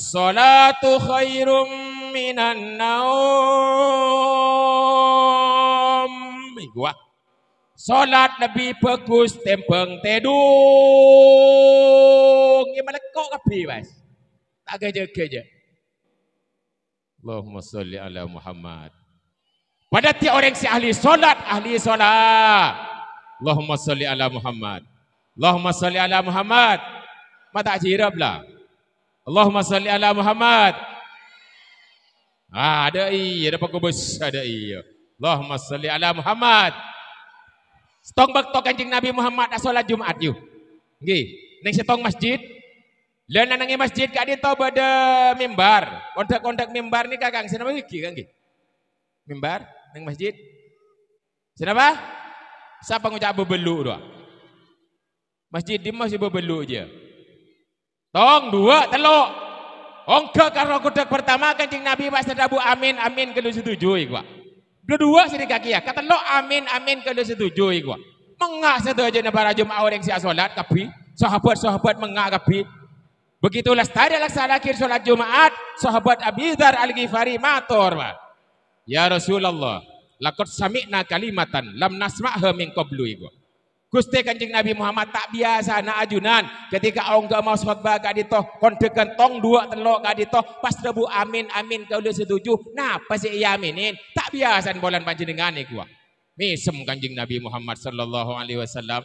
as-salatu khairum minan naum gua ah. solat lebih bagus tempeng tedung ni kau kapi, bas tak kerja-kerja Allahumma salli ala Muhammad. Pada tiap orang si ahli solat, ahli solat. Allahumma salli ala Muhammad. Allahumma salli ala Muhammad. Mata jirab lah. Allahumma salli ala Muhammad. Ah, ada iya, ada pakubus, ada iya. Allahumma salli ala Muhammad. Setong bak tok kanjeng Nabi Muhammad dah solat Jumat yuk. Nggih, okay. ning setong masjid, lain nang nangi masjid kak dia tau pada mimbar. Kontak-kontak mimbar ni kakang. Siapa lagi kan? Mimbar nang masjid. Siapa? Siapa ngucap bebelu dua? Masjid di masih bebelu je. Tong dua telok. Ongke karo kudek pertama kencing Nabi pas terdabu amin amin kedua setuju iku. dua, sini kaki ya. Kata lo amin amin kedua setuju iku. Mengak satu aja nebar jumaah orang siap solat tapi sahabat-sahabat mengak tapi Begitulah setelah laksan akhir solat Jumaat, sahabat Abidhar Al-Ghifari matur. Ya Rasulullah, lakot sami'na kalimatan, lam nasma'ha min qablu iku. Gusti kanjeng Nabi Muhammad tak biasa nak ajunan. Ketika orang gak mau sholat bahagia di toh, kondekan tong dua telok gak di toh, pas rebu amin, amin, kau udah setuju. Nah, apa sih ya aminin? Tak biasa nak bolan panjang dengan iku. Misem kanjeng Nabi Muhammad sallallahu alaihi wasallam.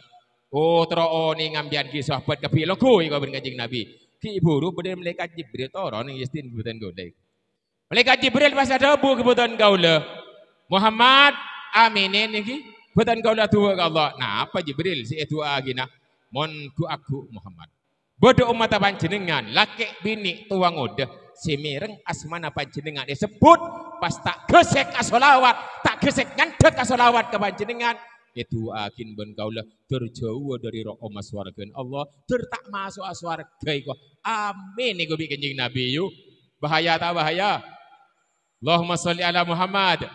Oh, teroh ni ngambian kisah buat kepilu. Kuih kau bin Nabi. Ki buru benda malaikat Jibril tu orang yang Yasin kebutuhan golek. Malaikat Jibril pas ada bu kebutuhan lah. Muhammad aminin eh, iki kebutuhan gaula tu Allah. Nah apa Jibril si itu nak? mon ku aku Muhammad. Bodo umat panjenengan laki bini tua ngode si mireng asmana panjenengan disebut pas tak gesek asolawat tak gesek ngandek asolawat ke panjenengan Keduakin ben kaulah terjauh dari rokok mas wargan Allah tertak masuk aswar. warga iku. Amin iku bi kanjeng Nabi yu. Bahaya tak bahaya. Allahumma salli ala Muhammad.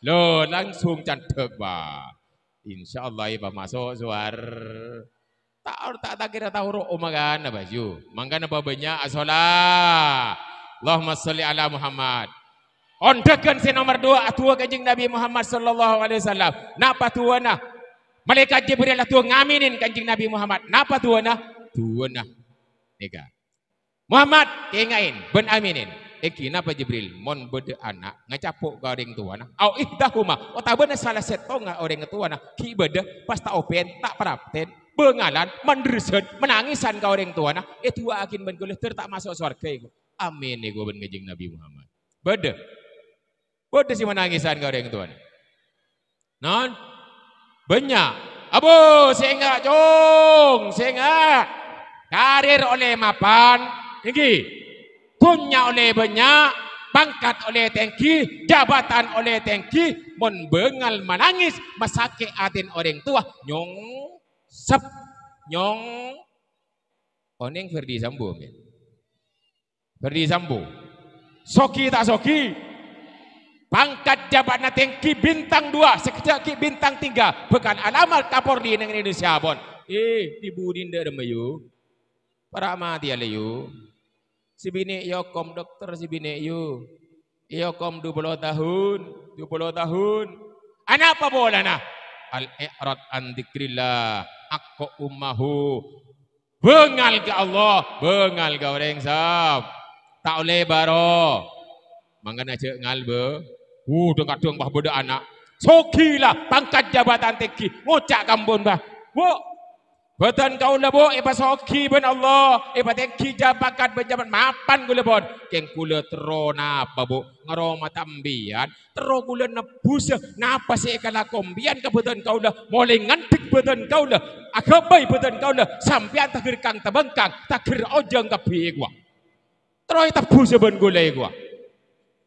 Lo langsung cantik ba. Allah iba masuk aswar. Tak orang tak tak kira tahu rokok makan apa yu. Mangkan apa banyak asola. Allahumma salli ala Muhammad. Ondekan si nomor dua atua kajing Nabi Muhammad sallallahu alaihi wasallam. Napa tua na? Malaikat Jibril atua lah ngaminin kajing Nabi Muhammad. Napa tua na? Tua Nega. Muhammad kengain ben aminin. Eki napa Jibril mon bede anak ngacapok ka orang tua na. Au ihdahuma. O oh, ta bena salah seto nga orang tua na. Ki bede pas ta open tak prapten bengalan mandresen menangisan ka orang tua na. Etua eh, akin ben geuleuh tertak masuk surga Amin ego ben kajing Nabi Muhammad. Bede Pedes yang menangisan kau lah orang tuan? Non, banyak. Abu, saya enggak jong, saya enggak. Karir oleh mapan, tinggi. Punya oleh banyak, pangkat oleh tinggi, jabatan oleh tinggi, membengal menangis, masake atin orang tua, nyong, sep, nyong. Oneng oh, Ferdi Sambu, Ferdi Sambu. Soki tak soki, pangkat jabatan tinggi bintang dua sekejap bintang tiga bukan alamat kapor di Indonesia pun eh tibu dinda remayu para mati aliyu si bini yokom dokter si bini yu dua puluh tahun dua puluh tahun anak apa boleh nah al ikrat an dikrillah akko ummahu bengal ke Allah bengal ke orang sahab tak boleh baro mengenai cek ngal Uh, dengar dong bah bodoh anak. Soki lah pangkat jabatan teki. Ngocak kambun bah. Wo, Betan kau lah bu. Iba soki ben Allah. Iba teki jabatan berjabat. Mapan gula bon. Keng gula kula apa. napa bu. Ngeroma tambian. Teru kula nebus. Napa sih kala kombian ke betan kau lah. Mulai ngantik betan kau lah. baik. betan kau lah. Sampian takir kang tebengkang. Takir ojang ke pihik wak. Teru itap kusya ben gula ikwak.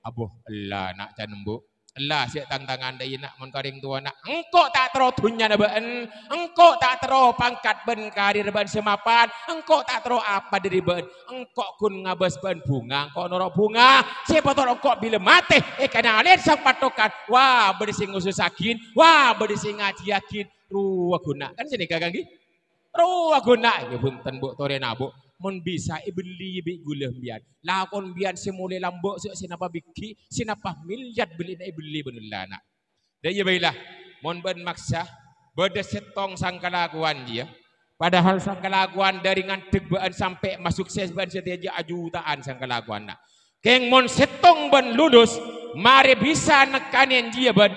Abuh Allah nak canembuk. Allah siap tangan-tangan dia nak mengkaring tua nak. Engkau tak teruh dunia ben. Engkau tak teruh pangkat ben karir ben semapan. Engkau tak teruh apa diri ben. Engkau kun ngabas ben bunga. Engkau norok bunga. Siapa tahu engkau bila mati. Eh kena alir sang patokan. Wah berisi ngusus sakin. Wah berisi ngaji yakin. Ruwa guna. Kan sini kagak lagi. Ruwa guna. Ya pun tenbuk tori nabuk mun bisa ibli bi gulah bian la kon bian si mule lambok si sinapa biki sinapa milyat beli na ibli benul la nak dan ya baiklah mun ben maksa bede setong sangka laguan dia padahal sangka laguan dari ngantek ban sampai masuk ses ban setiaja ajutaan sangka laguan nak keng mun setong ben lulus mari bisa nekanin dia ben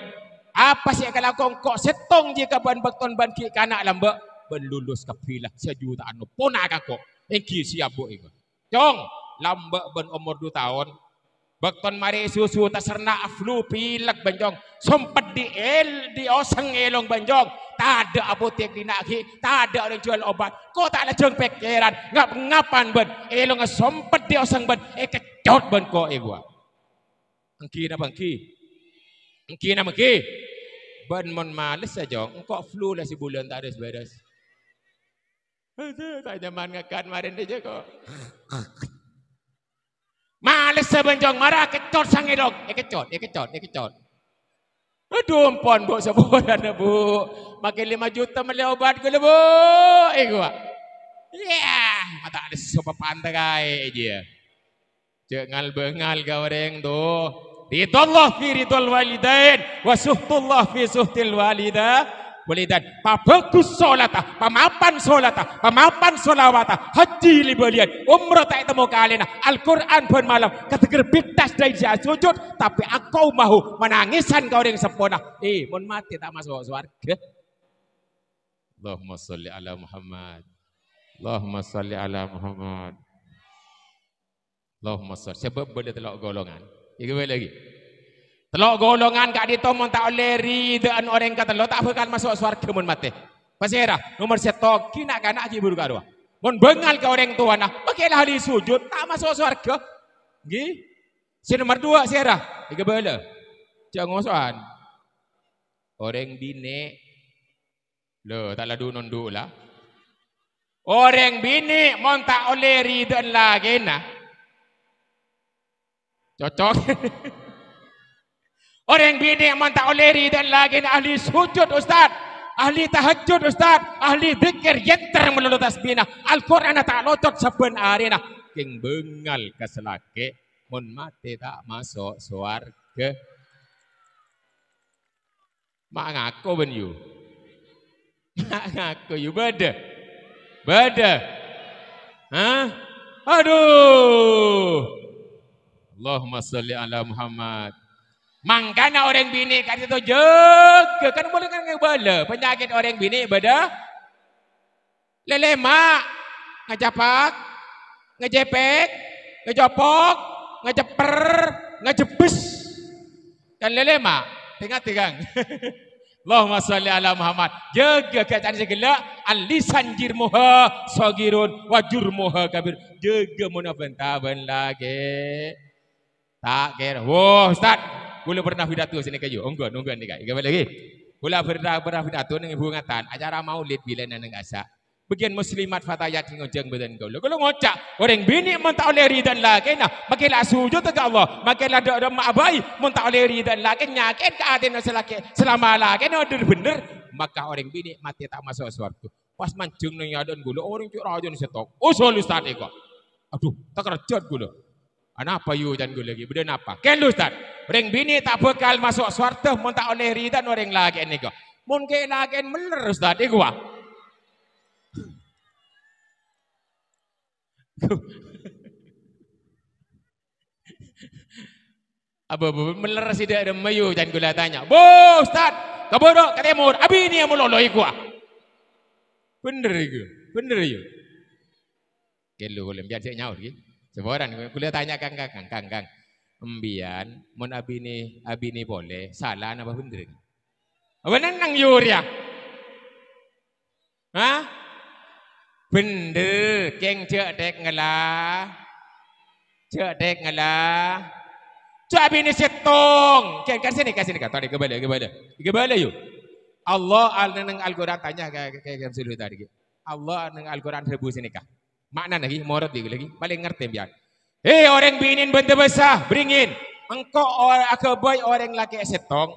apa sih kalau kok setong dia ke ban beton ban kanak lambok ben lulus ke pilah sejuta anu pun kok iki siabuk iku. Cong, lambek ben umur dua tahun, Bakton mari susu tak flu pilek banjong sempat di el di oseng elong banjong tak ada apotek di nak ki tak ada orang jual obat kau tak ada jeng pikiran ngap ngapan ben elong sempat di oseng ben e kecot ben kau e gua engki na bangki engki na mengki ben mon malas saja engkau flu lah si bulan tak ada beres tak nyaman ngekan marin dia ko. Males sebenjong marah kecot sangi dok. Ya kecot, ya kecot, ya kecot. Aduh pon bu sebuah dana bu. Makin lima juta beli obat gula bu. Eh gua. Yeah, mata ada sesuatu pantai kai dia. Jengal bengal kau reng tu. Ridullah fi ridul walidain. Wasuhtullah fi suhtil walidah boleh dan pabaku solata pamapan solata pamapan solawata haji lihat, umrah tak temu kalena Al-Quran pun malam ketegar bitas dari jahat sujud tapi aku mahu menangisan kau yang sempurna eh pun mati tak masuk suarga Allahumma salli ala Muhammad Allahumma salli ala Muhammad Allahumma salli siapa boleh telok golongan ikut lagi, lagi. Telok golongan kat dia tomon tak boleh ridaan orang kata lo tak apa kan masuk surga mun mate. Pasti nomor seto kina kan nak kibur kadua. Mun bengal ke orang tua nah, pakailah di sujud tak masuk surga. ke. Si nomor dua si era. Tiga bela. Cak ngosan. Orang bini. Lo tak ladu nunduk lah. Orang bini mon tak boleh ridaan lagi nah. Cocok. *laughs* Orang bini yang tak boleh ri dan lagi ahli sujud ustaz. Ahli tahajud ustaz, ahli zikir yang termelulu tasbihna. Al-Quran tak lotot saben hari nah. King bengal ke selake mun mati tak masuk suarga. Mak ngaku ben yu. Mak ngaku yu beda. Beda. Hah? Aduh. Allahumma salli ala Muhammad. Mangkana orang bini kat situ jaga. Kan boleh kan bala. Penyakit orang bini beda. Lelemak. Ngecapak. Ngecepek. Ngecopok. Ngeceper. Ngejebus. Dan lelemak. Tengah tegang. *laughs* Allahumma salli ala Muhammad. Jaga kacaan segala. Alisan jirmuha sogirun. wajurmuha, kabir. Jaga munafentah ben lagi. Tak kira. Wah, oh, Ustaz. Kula pernah pidato sini kayu. Unggu, nunggu ni kak. Kembali lagi. Kula pernah pernah pidato dengan ibu ngatan. Acara maulid bila nana ngasa. Bagian muslimat fatayat ni ngonjeng badan kau. Kula ngocak. Orang bini mentak oleh ridan lah. makin Makinlah sujud tak Allah. Makin dok dok mak bayi. Mentak oleh ridan lah. Kena. Kena. Kena. Kena. Kena. Kena. Kena. Kena. Kena. Kena. Maka orang bini mati tak masuk suatu. Pas mancing ni ada gula. Orang cik raja ni setok. Usul ustaz ni kau. Aduh. Tak kena cat Anak Kenapa you dan gula lagi? Benda apa? Ken lu Ring bini tak bekal masuk suarta mun tak oleh ridan orang lagi ni ko. Mun ke lagi meler ustaz di gua. Apa meler si dia ada mayu dan gula tanya. Bu ustaz, ke bodoh ke timur. Abi ni yang mulo loi gua. Bener iku. Bener iku. Ya? Kelu boleh biar saya nyaur iki. Sebaran kuliah tanya kang kang kang kang. kang. Embian, mon abini abini boleh, salah apa benda? dia. Apa nang nang yuria? Ha? benda keng cek dek ngala. Cek dek ngala. Cek abini setong. Keng kat sini, kat sini kat. Tadi kebala, kebala. Kebala yuk. Allah al-nang al-Quran tanya ke ke ke tadi. Allah al-nang al-Quran rebus ini kah? Makna lagi, morot lagi. Paling ngerti biar. Eh orang binin benda besar, beringin. Engkau orang aku boy orang laki setong.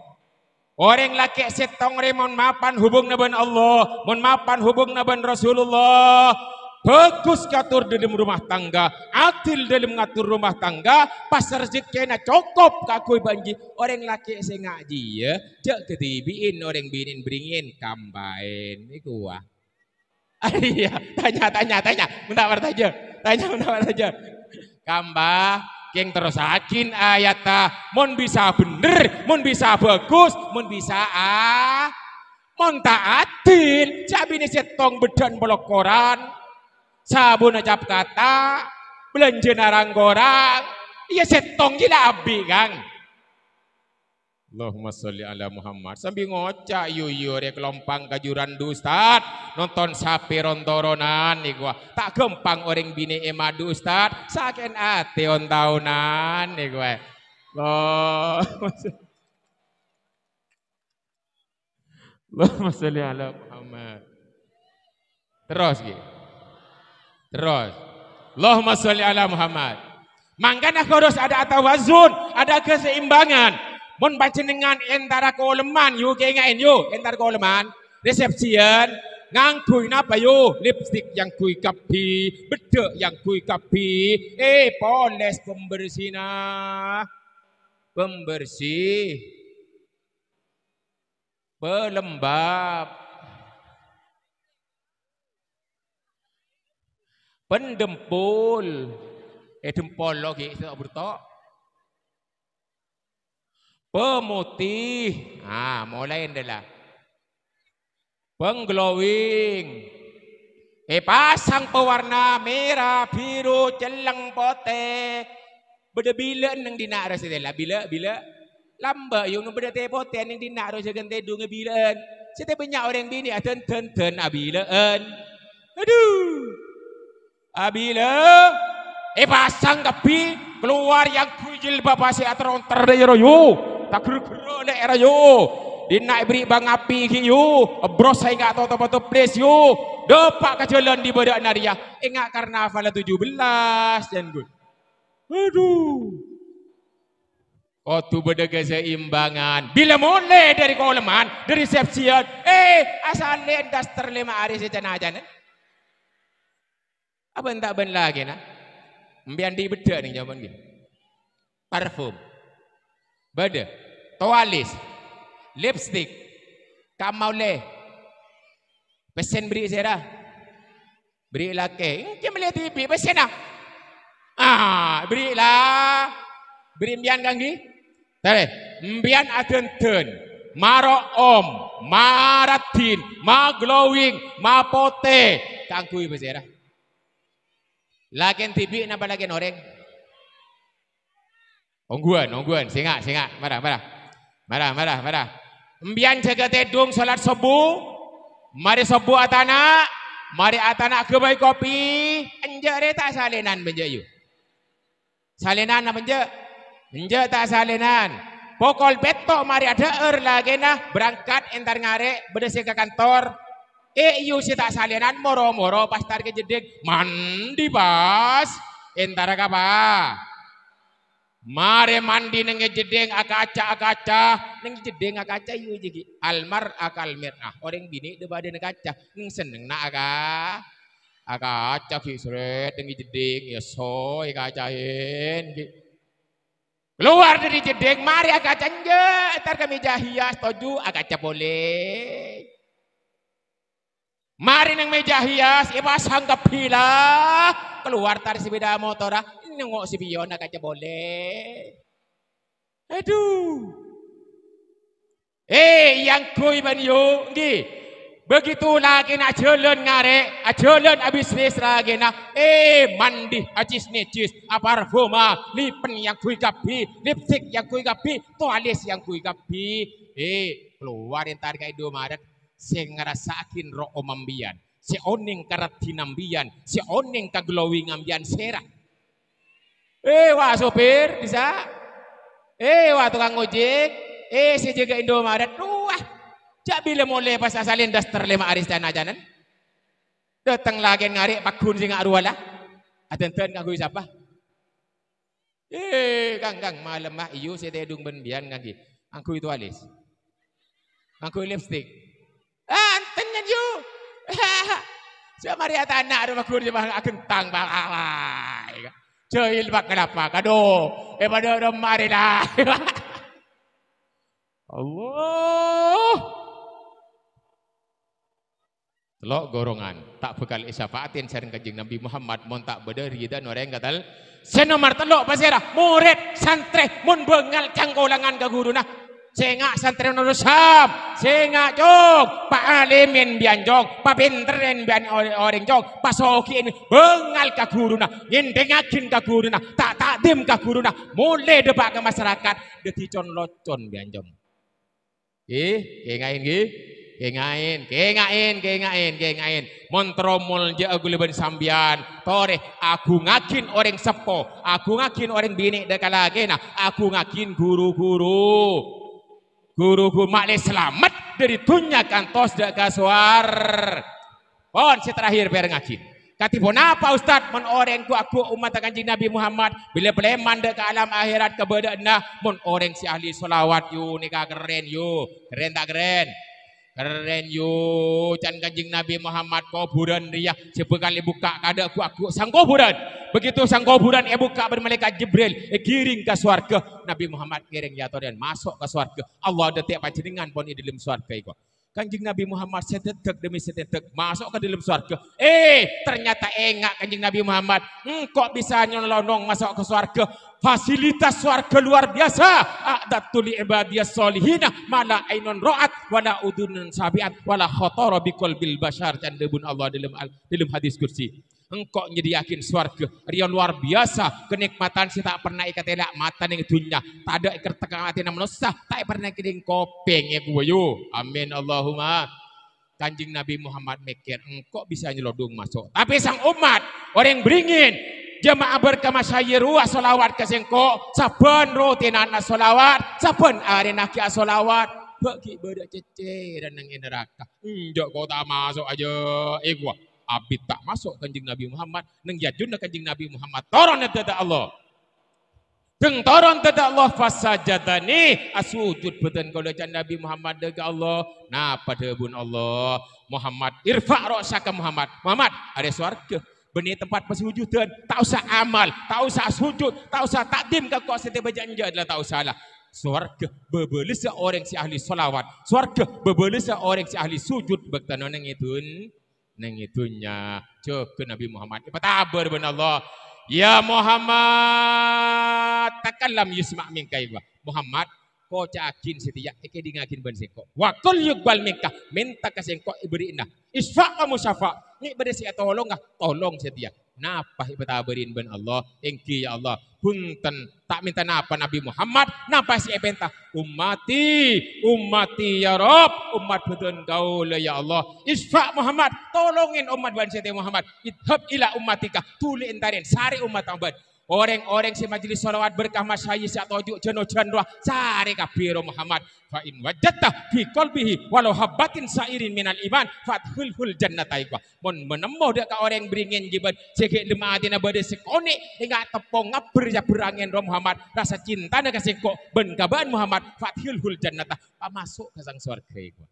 Orang laki setong remon mapan hubung naban Allah, mon mapan hubung naban Rasulullah. Bagus katur dalam rumah tangga, adil dalam ngatur rumah tangga, pas rezeki na cukup kaku banji. Orang laki se ngaji ya, jek ketibiin orang binin beringin kambain iku wah. *laughs* Iya, tanya tanya tanya, mentak bertanya. Tanya mentak bertanya gambar yang terus akin ayat ta mun bisa bener mun bisa bagus mun bisa a ah, mun taatin cabi ni setong bedan bolok koran sabun acap kata belanja narang gorang ya setong gila abi kang Allahumma salli ala Muhammad. Sambil ngocak yu yu dia kelompang kajuran du ustaz. Nonton sapi rontoronan ni gua. Tak gempang orang bini emak du ustaz. Sakin hati on tahunan ni gua. Allahumma salli ala Muhammad. Terus gitu. Terus. Allahumma salli ala Muhammad. Mangkana harus ada atawazun, ada keseimbangan. Mun bacinengan entara ko leman yu ke ngain yu entara ko reception ngang kui na pa yu lipstick yang kui kapi bete yang kui kapi eh polis pembersih na pembersih pelembab pendempul eh dempol lagi itu abu tak pemutih. Ha, mulai adalah pengglowing. Eh, pasang pewarna merah, biru, celeng, potek. Beda bila neng dinak rasa dia lah. Bila, bila. Lamba yang nung beda teh potek neng dinak rasa gente dunga bila en. Saya banyak orang bini. Ah, ten, ten, ten. Abila ah, en. Aduh. Abila. Ah, eh, pasang kepi. Keluar yang kujil bapak si atron terdeh royo tak kru-kru nak era yo. Dia nak beri bang api ke yo. Bros saya ingat tahu tempat tu place yo. Dapat kejalan di badak naria. Ingat karena fala lah tujuh belas. Dan good. Aduh. Oh tu berdegas seimbangan. Bila mulai dari koleman, dari resepsian. Eh, asal ni das terlima hari secana aja ni. Eh. Apa yang tak ben lagi nak? Mbiandi beda ni jawapan dia. Parfum. Beda toalis, lipstick, tak le. Pesen beri saya dah. Eh, beri ah, lah ke. Kita kan boleh TV, pesen lah. Ah, beri lah. Beri mbian ganggi. Tare, mbian atenten. Maro om, maratin, Maglowing, Mapote, ma Kangkui pesen dah. Lagian TV, napa lagian orang? Ongguan, ongguan. Singa, singa. Marah, marah. Marah, marah, marah. Mbian jaga tedung salat subuh. Mari subuh atana. Mari atana kebaik kopi. Enjak tak salinan menjayu. Salinan apa enjak? Enjak tak salinan. Pokol betok mari ada er lagi nah. Berangkat entar ngarek. Berdasar ke kantor. Eh yu si tak salinan. Moro-moro pas tarik jedek. Mandi pas. Entar apa? Entar apa? Mare mandi neng jedeng agaca agaca neng jedeng agaca yu jigi almar akal mirah orang bini de badan neng agaca neng seneng nak aga agaca kisret neng jedeng ya soi agaca hein keluar dari jedeng mari agaca nge tar kami jahia setuju agaca boleh mari neng meja hias ibas hanggap hilah keluar tar sepeda motor ah nengok si Fiona kata boleh. Aduh. Eh, hey, yang kui ban yo, gi. Begitu lagi nak jalan ngare, jalan ah, habis ni lagi nak. Eh, hey, mandi, acis ni cis, aparfuma, ah, lipen yang kui kapi, lipstick yang kui kapi, toilet yang kui kapi. Eh, hey, keluar yang tarik ayo marat, saya ngerasa akin roh omambian. Si oning karat tinambian, si oning kaglowing ambian serak. Eh wah sopir bisa. Eh wah tukang ojek. Eh si jaga Indomaret. Wah. Cak bila mulai pas asalin das terlema aris dan ajanan. Datang lagi ngarik pak sing aruwa lah. Atenten ah, kang gue siapa? Eh kang kang malam mah iyo si tedung ben bian ngaji. Angku itu alis. Angku lipstick. Ah antenya ju. Siapa *laughs* mari atana aruwa kun jemah agentang Allah. Jahil pak kenapa? Kaduh. Eh pada orang marilah. *laughs* Allah. Telok gorongan. Tak bekal isyafatin sering kajing Nabi Muhammad. Mon tak berdiri dan orang katal. Senomar telok pasirah. Murid, santri, mon bengal canggolangan ke guru nah. Singa santri nurusap, singa jog, pak alimin bian jog, pak pinterin bian orang jog, pak sokin bengal ke guru na, ngintengakin ke guru na, tak tak dim ke guru na, mulai debak ke masyarakat, deti con locon bian jok. Eh, kengain ki, kengain, kengain, kengain, kengain. Montromol je aku leban sambian. tore, aku ngakin orang sepo, aku ngakin orang bini dekala gena, aku ngakin guru-guru. Guru guruku malih selamat dari dunia kantos dak kasuar pon si terakhir bareng ngaji katipun napa ustaz mun orang ku aku umat kanjeng nabi Muhammad bila peleman mande ke alam akhirat ke bedak nah mun orang si ahli selawat yu ni keren yu keren tak keren keren yo can kanjeng Nabi Muhammad kuburan dia ya. sebekan dibuka kada aku aku sang kuburan begitu sang kuburan ia eh, buka ber Jibril ia eh, kiring ke surga Nabi Muhammad giring ya tuan masuk ke surga Allah ada tiap panjenengan pun di dalam surga iko Kanjeng Nabi Muhammad setetek demi setetek masuk ke dalam surga. Eh, ternyata engak Kanjeng Nabi Muhammad. Hmm, kok bisa nyolong masuk ke surga? Fasilitas surga luar biasa. Adatu li ibadiyas solihin mala ainun ra'at wa la udunun sabi'at wa la khatara biqalbil bashar dan Allah dalam dalam hadis kursi engkau menjadi yakin suarga. Rian luar biasa kenikmatan si tak pernah ikat elak mata ning dunia. Tak ada ikat tekan hati nama nusah. Tak pernah ikat ning kopeng ya gue yo. Amin Allahumma. Kanjing Nabi Muhammad mikir, engkau bisa nyelodong masuk. Tapi sang umat, orang yang beringin, jemaah berkama syair ruah solawat ke singkau, saban rutin anak solawat, saban hari kia solawat, bagi berada cecer dan nang neraka. Hmm, kau tak masuk aja, ikhwah. Eh, abid tak masuk kanjing Nabi Muhammad neng yajun kanjing Nabi Muhammad toron ya tada Allah Teng toron tada Allah fasa jadani asujud beten kau dengan Nabi Muhammad dega Allah. Nah pada bun Allah Muhammad irfa rosa ke Muhammad Muhammad ada suara Beni tempat bersujud dan tak usah amal, tak usah sujud, tak usah takdim ke kau setiap berjanji adalah tak usah lah. Suarga bebelis seorang si ahli solawat. Suarga bebelis seorang si ahli sujud. Bagaimana itu? ning itunya ke Nabi Muhammad. Apa tabar ben Allah. Ya Muhammad, takallam yusma' min kaiba. Muhammad, ko cakin setia eh, ke ngakin ben seko. Wa qul yuqbal minka, minta ke ibu iberi indah. Isfa' ka musafa. Ni beri sia tolong ah, tolong setia. Napa ibetaberin ben Allah? Engki ya Allah. Punten tak minta napa Nabi Muhammad? Napa si ebenta? Umati, umati ya Rob. Umat beton gaul ya Allah. Isfa Muhammad, tolongin umat bangsa Muhammad. Ithab ila ummatika. Tuli entarin. Sari umat Muhammad. Orang-orang si majlis salawat berkah masyayi si atau juk jenuh jenuh sari kabiru Muhammad. Fa in wajadta fi kolbihi walau habbatin sairin minal iman fat hul jannata ikwa. Mun menemuh dia ke orang beringin jibat. Sikit lima adina berada si hingga tepung ngabir ya berangin roh Muhammad. Rasa cinta na kasih kok benkabaan Muhammad fathul hul jannata. Pak masuk ke sang surga ikwa.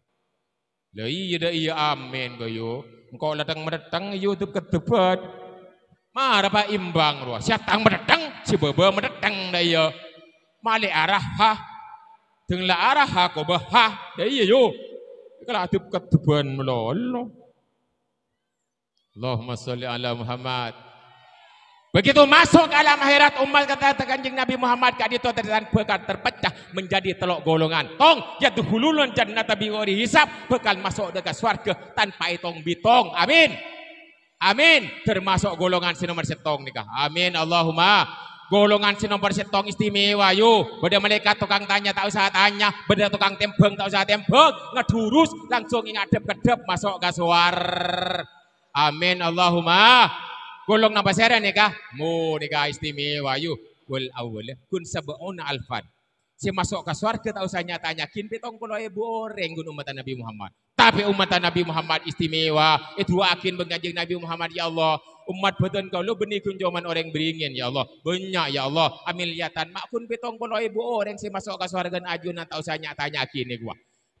Lai iya iya amin kaya. Engkau datang-datang YouTube ketepat. Ketepat. Mara pa imbang ruah. Si atang medeteng, si bebe medeteng dah iya. Malik arah ha. Tenglah arah ha ko be ha. dah iyo, yo. Kala atup ketuban mula Allah. Allahumma salli ala Muhammad. Begitu masuk alam akhirat umat kata kanjeng Nabi Muhammad kat itu terdapat bekal terpecah menjadi telok golongan. Tong ya dhululun jannata bi hisab bekal masuk dekat surga tanpa itong bitong. Amin. Amin. Termasuk golongan si nomor setong ni kah. Amin Allahumma. Golongan si nomor setong istimewa yo. benda mereka tukang tanya tak usah tanya. benda tukang tembeng tak usah tembeng. Ngedurus langsung ingat dep kedep masuk ke suar. Amin Allahumma. Golong nama seran ni kah. Mu ni kah istimewa yo. Wal awal. Kun sabu'un Alfan Si masuk ke suarga tak usah nyatanya. Kini pitong kalau ibu e orang guna umat Nabi Muhammad. Tapi umat Nabi Muhammad istimewa. Itu akin mengajik Nabi Muhammad. Ya Allah. Umat betul kau. Lu benih kunjaman orang beringin. Ya Allah. Banyak ya Allah. Amin liatan. Makun kun pitong kalau ibu e orang si masuk ke suarga ajunan tak usah nyatanya kini gua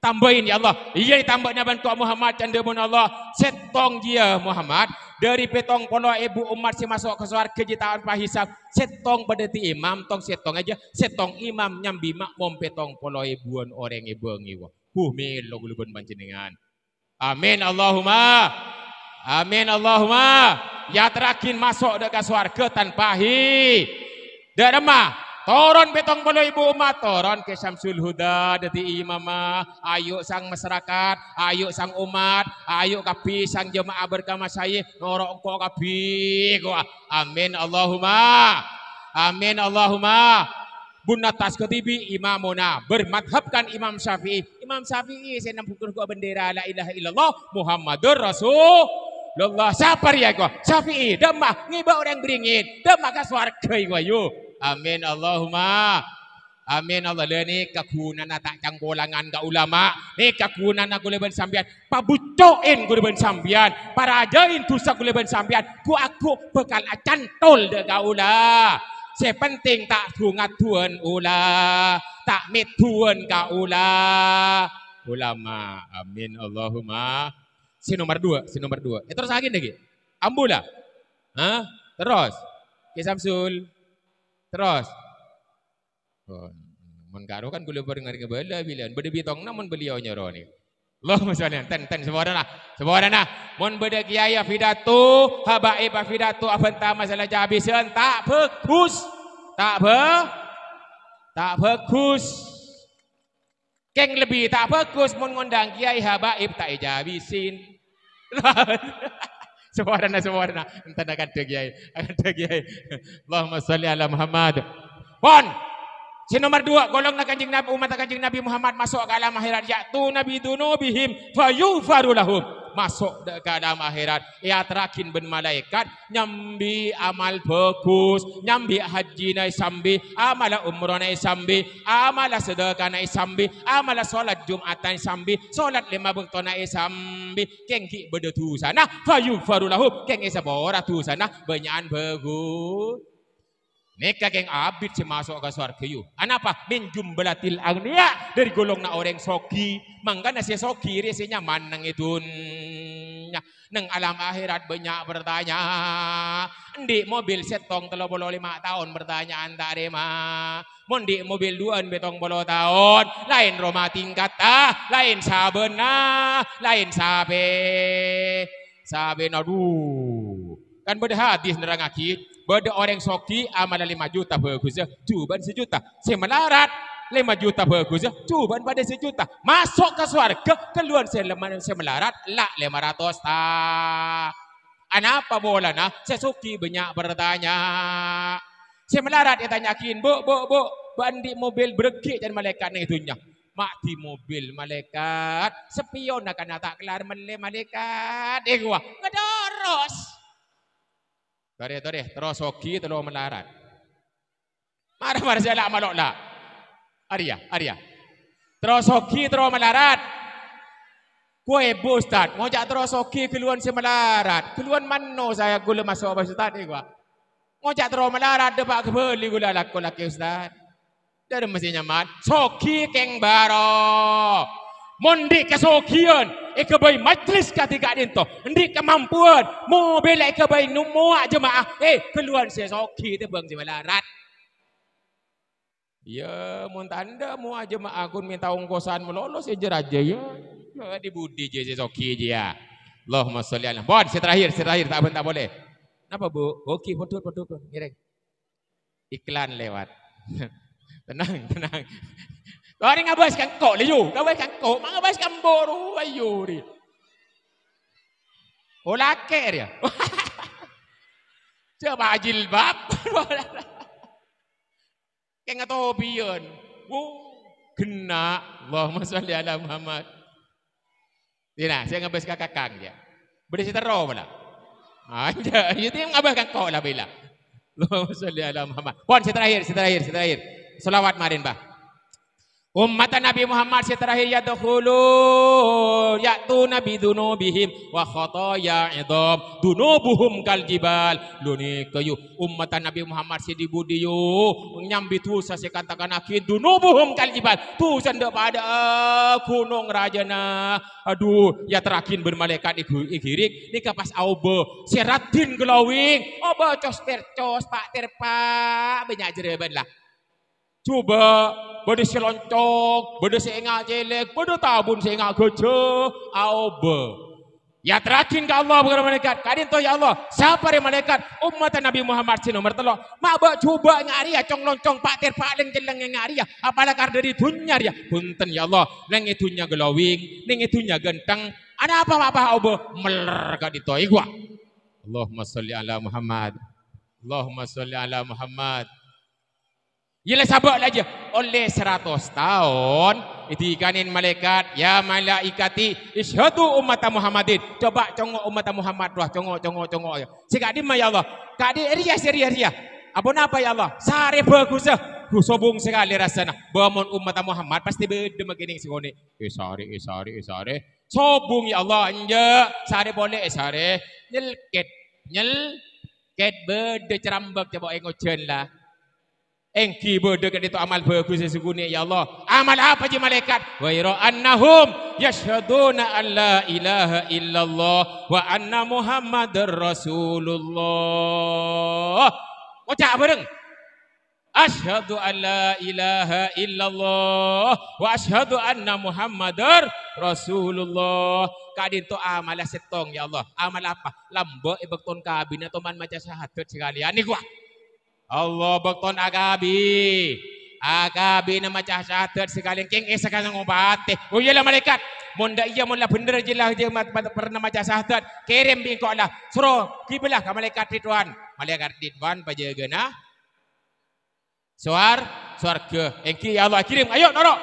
tambahin ya Allah iya tambah ni bantu Muhammad canda bun Allah setong dia Muhammad dari petong pondok ibu umat si masuk ke suar keji tahun pahisab setong pada ti imam tong setong aja setong imam nyambi makmum petong pondok ibu orang ibu ngiwa huh melo gulubun pancinengan amin Allahumma amin Allahumma ya terakin masuk dekat suar ke tanpa hi dan emak Toron betong bolo ibu umat, toron ke Syamsul Huda dadi imamah, Ayo sang masyarakat, ayo sang umat, ayo kapi sang jemaah berkama saya, norok kau kapi. Amin Allahumma. Amin Allahumma. Bunda tas ketibi imamuna bermadhabkan Imam Syafi'i. Imam Syafi'i saya nampuk ke bendera la ilaha illallah Muhammadur Rasul. Lallah, siapa dia kau? Syafi'i, demak, ngibak orang beringin. Demak kan suara kau, yuk. Amin Allahumma. Amin Allah. Lain ni kekunan tak canggolangan ke ulama. Ni kekunan aku leban sambian. Pak bucokin aku sambian. Para ajain tusa aku sambian. Ku aku bekal acan tol de ke ula. Sepenting tak sungat tuan ula. Tak mit tuan ke ula. Ulama. Amin Allahumma. Si nomor dua. Si nomor dua. Eh, terus lagi lagi. Ambulah. Ha? Terus. Kisah okay, Samsul. Terus. Oh, mun karo kan kula berengar ke bala bilan. Beda bitong namun mun beliau nyoro ni. Allahumma *laughs* salli ten ten sebuah dana. Sebuah dana. Mun beda kiaya fidatu habaib ba fidatu afanta masalah jabisan tak bagus. Tak be tak bagus. Keng lebih tak bagus mun ngundang kiai habaib tak ijabisin. Eh *laughs* Semua orang nak, semua orang nak. Entah nak kata kiai. Kata kiai. Allahumma salli ala Muhammad. Pon! Si nomor dua, golong nak kanjeng Nabi, umat kanjeng Nabi Muhammad masuk ke alam akhirat. Ya tu Nabi dunubihim fayufarulahum masuk ke dalam akhirat. Ya terakin ben malaikat nyambi amal bagus, nyambi haji naik sambi, amal umroh naik sambi, amal sedekah naik sambi, amal solat Jumat naik sambi, solat lima bulan naik sambi. Kengki berdua tu sana, fayu farulahu, kengki sebora tu sana, banyakan bagus. Neka keng abid si masuk ke surga yu. Anapa? Min jumblatil agniya dari golong na orang soki. Mangga na si soki resinya manang itu. Neng alam akhirat banyak bertanya. Di mobil setong telo bolo lima tahun bertanya antare rema. Mondi mobil duan betong bolo tahun. Lain Roma tingkat Lain sabena. Lain sabe. Sabe nadu. Kan berhadis nerangakit. Bada orang soki amal lima juta berkuza. Cuban sejuta. Saya melarat lima juta berkuza. Cuban pada sejuta. Masuk ke suarga. Keluar saya, lemar, saya melarat. Lak lima ratus tak. Kenapa boleh nak? Saya suki banyak bertanya. Saya melarat dia tanyakin. Bu, bu, bu. Bandi mobil berkik dan malaikat ni itunya. Mati mobil malaikat. Sepion akan tak kelar malaikat. Eh, gua. Ngedoros. Tarik, tarik. Terus hoki, terus melarat. Mana mana saya nak malok lah. Aria, aria. Terus hoki, terus melarat. Kau ibu Ustaz, mau jatuh terus hoki, keluar si melarat. Keluar mana saya gula masuk apa Ustaz ni gua. Mau jatuh terus melarat, depan kebeli gula laku laki Ustaz. Dari mesti nyaman. Soki keng baro mondi ke sokian ikan bayi majlis ke tiga dintu ndi kemampuan mobil ikan bayi numua jemaah eh keluar saya soki itu bang si malarat ya mun tanda mu jemaah kun minta ungkosan melolos saya jeraja ya ya di budi je saya soki je ya Allahumma salli alam bon saya terakhir saya terakhir tak, tak boleh apa bu Okey, potot potot ngiring iklan lewat *laughs* tenang tenang Bari lah, ngabaskan kau le yo, ngabaskan kau, ngabaskan boru ayuri. Ola ker dia, Coba oh, ajil *laughs* bab. Kayak ngato pion. Wo, kena masalah di ala Muhammad. nak saya ngabaskan kakang dia, Beri cerita roh pula. Anja, ha, ya dia ngabaskan kau lah bila. Allahumma *laughs* salli ala Muhammad. Puan, saya terakhir, saya terakhir, saya terakhir. Selawat marin, bah. Umat Nabi Muhammad si terakhir ya dahulu ya tu Nabi dunu bihim wa khotoya idom dunu buhum kal jibal luni kayu umat Nabi Muhammad si di budi tu saya si katakan akhir dunu buhum kal tu sendok pada gunung raja na aduh ya terakhir bermalaikat ikhir ikhirik ni kapas aube si gelowing, glowing oh, aube cos tercos pak terpak banyak jereban lah Cuba bodi si loncok, bodi si ingat jelek, bodi tabun si ingat gojo, aoba. Ya terakin ke Allah bukan malaikat. Kadin tu ya Allah. Siapa yang malaikat? Umat Nabi Muhammad sini nomor telok. Mak buat cuba ngari ya. Cong long cong patir paling jeleng yang ngari ya. Apalah kar dari dunia ya. Punten ya Allah. Neng itu nya glowing. Neng itu nya genteng. Ada apa apa abu meler kadin tu. Iqwa. Allahumma salli ala Muhammad. Allahumma salli ala Muhammad. Ialah lah saja. Oleh seratus tahun, itikanin malaikat, ya malaikati, isyadu umat Muhammadin. Coba congok umat Muhammad lah, congok, congok, congok. Sikak dima ya Allah. Kak di ria, ria, ria. Apa apa ya Allah? Sari bagus. Kusobung sekali rasana. Bermun umat Muhammad pasti beda begini sekali. Eh sari, eh sari, eh sari. Sobung ya Allah. Ya, sari boleh, eh sari. Nyelket, nyelket. berde cerambak coba ingat jen lah. Engki berdekat itu amal bagus yang segunia ya Allah. Amal apa je malaikat? Wa ira annahum yashhaduna an ilaha illallah wa anna muhammadar rasulullah. Ucap bareng. Asyhadu an ilaha illallah wa asyhadu anna muhammadar rasulullah. Kadin tu amal setong ya Allah. Amal apa? Lambok ibak ton kabin atau man macam syahadat sekalian. Ini gua. Allah beton agabi. Agabi nama cahsyatat segala yang kengis eh sekarang ngobatih. Oh iyalah malaikat. Munda iya mula benar je lah dia pernah macam sahtat. Kirim bingkok lah. Suruh. Kibalah ke malaikat di Tuhan. Malaikat di Tuhan baca gana. Suar. Suar Engki ya Allah kirim. Ayo norok.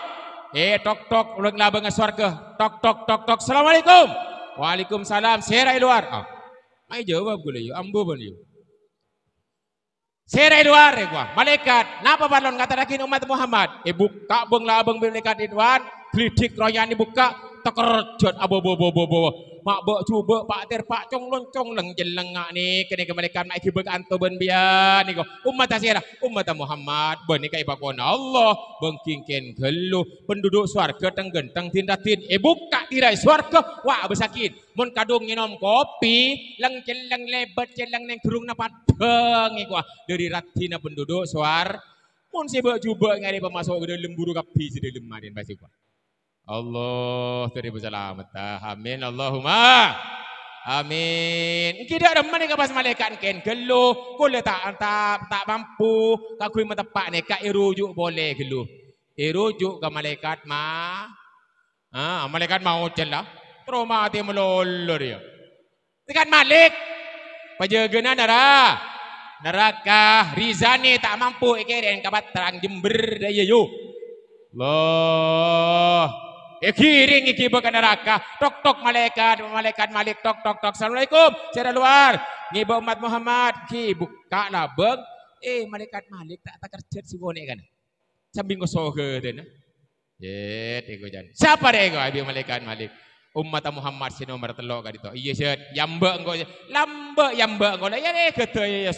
Eh tok tok. Ulang lah bengah suar Tok tok tok tok. Assalamualaikum. Waalaikumsalam. Serai luar. Ah. Mai jawab gula yuk. Ambo pun yuk. Serai luar gua. Malaikat, napa balon kata lagi umat Muhammad? Eh buka benglah abang malaikat Ridwan, klitik royani buka, teker jot abo bo bo bo bo mak bek cu pak ter pak cong lon cong leng jeleng ni kena ke malaikat naik ke antu ben bia ni ko umat asira umat Muhammad ben ni kai bakon Allah bengking ken gelu penduduk surga teng genteng tindatin e buka tirai surga wa besakin mun kadung nginom kopi leng jeleng lebet jeleng ning gerung na padeng ni ko dari ratina penduduk suar mun sibuk cuba ngari pemasuk ke dalam buru kapi sidelem marin basi ko Allah teribu selamat. Amin Allahumma. Amin. Tidak ada mana yang kapas malaikat ken geluh. Kula tak antap, tak mampu. Tak kuih matapak ni. Kak irujuk eh, boleh geluh. Irujuk eh, ke malaikat ma. Ah malaikat mau celah. trauma mati melolor dia. Tekan malik. Pajagana nara, Neraka Rizani tak mampu eh, ikirin kapat terang jember daya yuk. Allah. Allah kiring, ya, iki buka neraka. Tok tok malaikat, malaikat malik tok tok tok. Assalamualaikum. Saya dah luar. Ngibu umat Muhammad. Ki buka lah Eh malaikat malik tak tak kerja si bonek kan. Sambing ko soga den. Yet iko jan. Siapa dia iko abi malaikat malik? Umat Muhammad Si nomor telok kat itu. Iya syed. Yambe engkau. Lambak yambe engkau. Lah, ya ni kata ya ya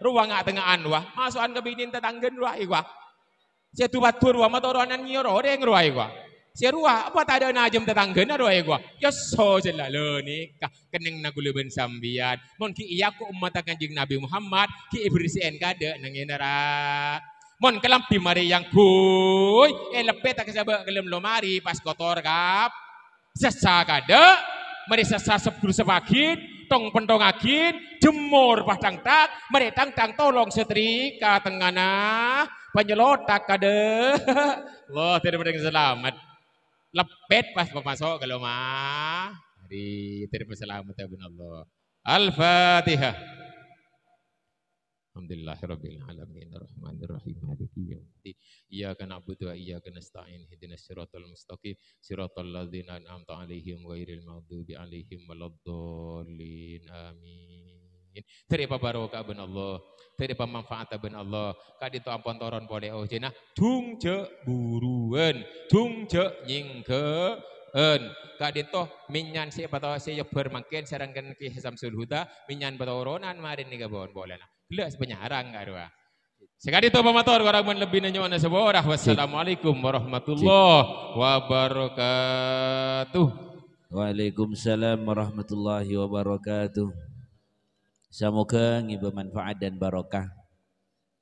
Ruang ngak tengah anwa. Masukan ke bintin tetanggen ruang iku. Saya tu batu ruang. Mata ruangan nyoro. Ada yang ruang iku. Si ruah apa tak ada najem tetangga nak doa gua. Ya so jelah lo nikah kening nak gula ben sambian. Mon ki iya ku umat kanjeng Nabi Muhammad ki ibrisi en kade nang inara. Mon kelampi mari yang kuy eh lepet tak kesabak kelam lo mari pas kotor kap. Sesa kade mari sesa sepul sepakin tong pentong akin jemur padang tak mari tang tang tolong setrika tengana penyelotak kade. Allah *laughs* tidak berdengar selamat. lepet pas pemasok kalau mah dari terima selamat ya Allah Al-Fatihah Alhamdulillah Rabbil Alamin Ar-Rahman Ar-Rahim Maliki Yawmiddin Iyyaka na'budu wa iyyaka nasta'in Ihdinas siratal mustaqim siratal ladzina an'amta 'alaihim ghairil maghdubi 'alaihim waladdallin Amin amin. Terima barokah ben Allah. Terima manfaat ben Allah. Kadi tu ampun toron boleh oh jenah. Tung je buruan. Tung je nyingke. En kadin minyan si apa tahu si yo bermakin serangkan ki hisam sulhuda minyan betoronan marin ni gabon boleh nak. Kelas sebanyak harang garua. Ah. Sekali itu pemotor orang pun lebih nanya mana sebuah Wassalamualaikum warahmatullah wabarakatuh. Waalaikumsalam warahmatullahi wabarakatuh. Semoga ini bermanfaat dan barokah.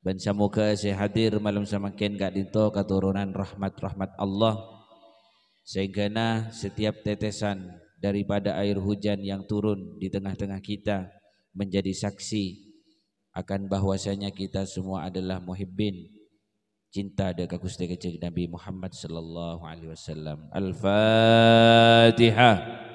Dan semoga saya hadir malam semakin gak dito keturunan rahmat-rahmat Allah. Sehingga na setiap tetesan daripada air hujan yang turun di tengah-tengah kita menjadi saksi akan bahwasanya kita semua adalah muhibbin cinta dekat Gusti Kecil Nabi Muhammad sallallahu alaihi wasallam. Al-Fatihah.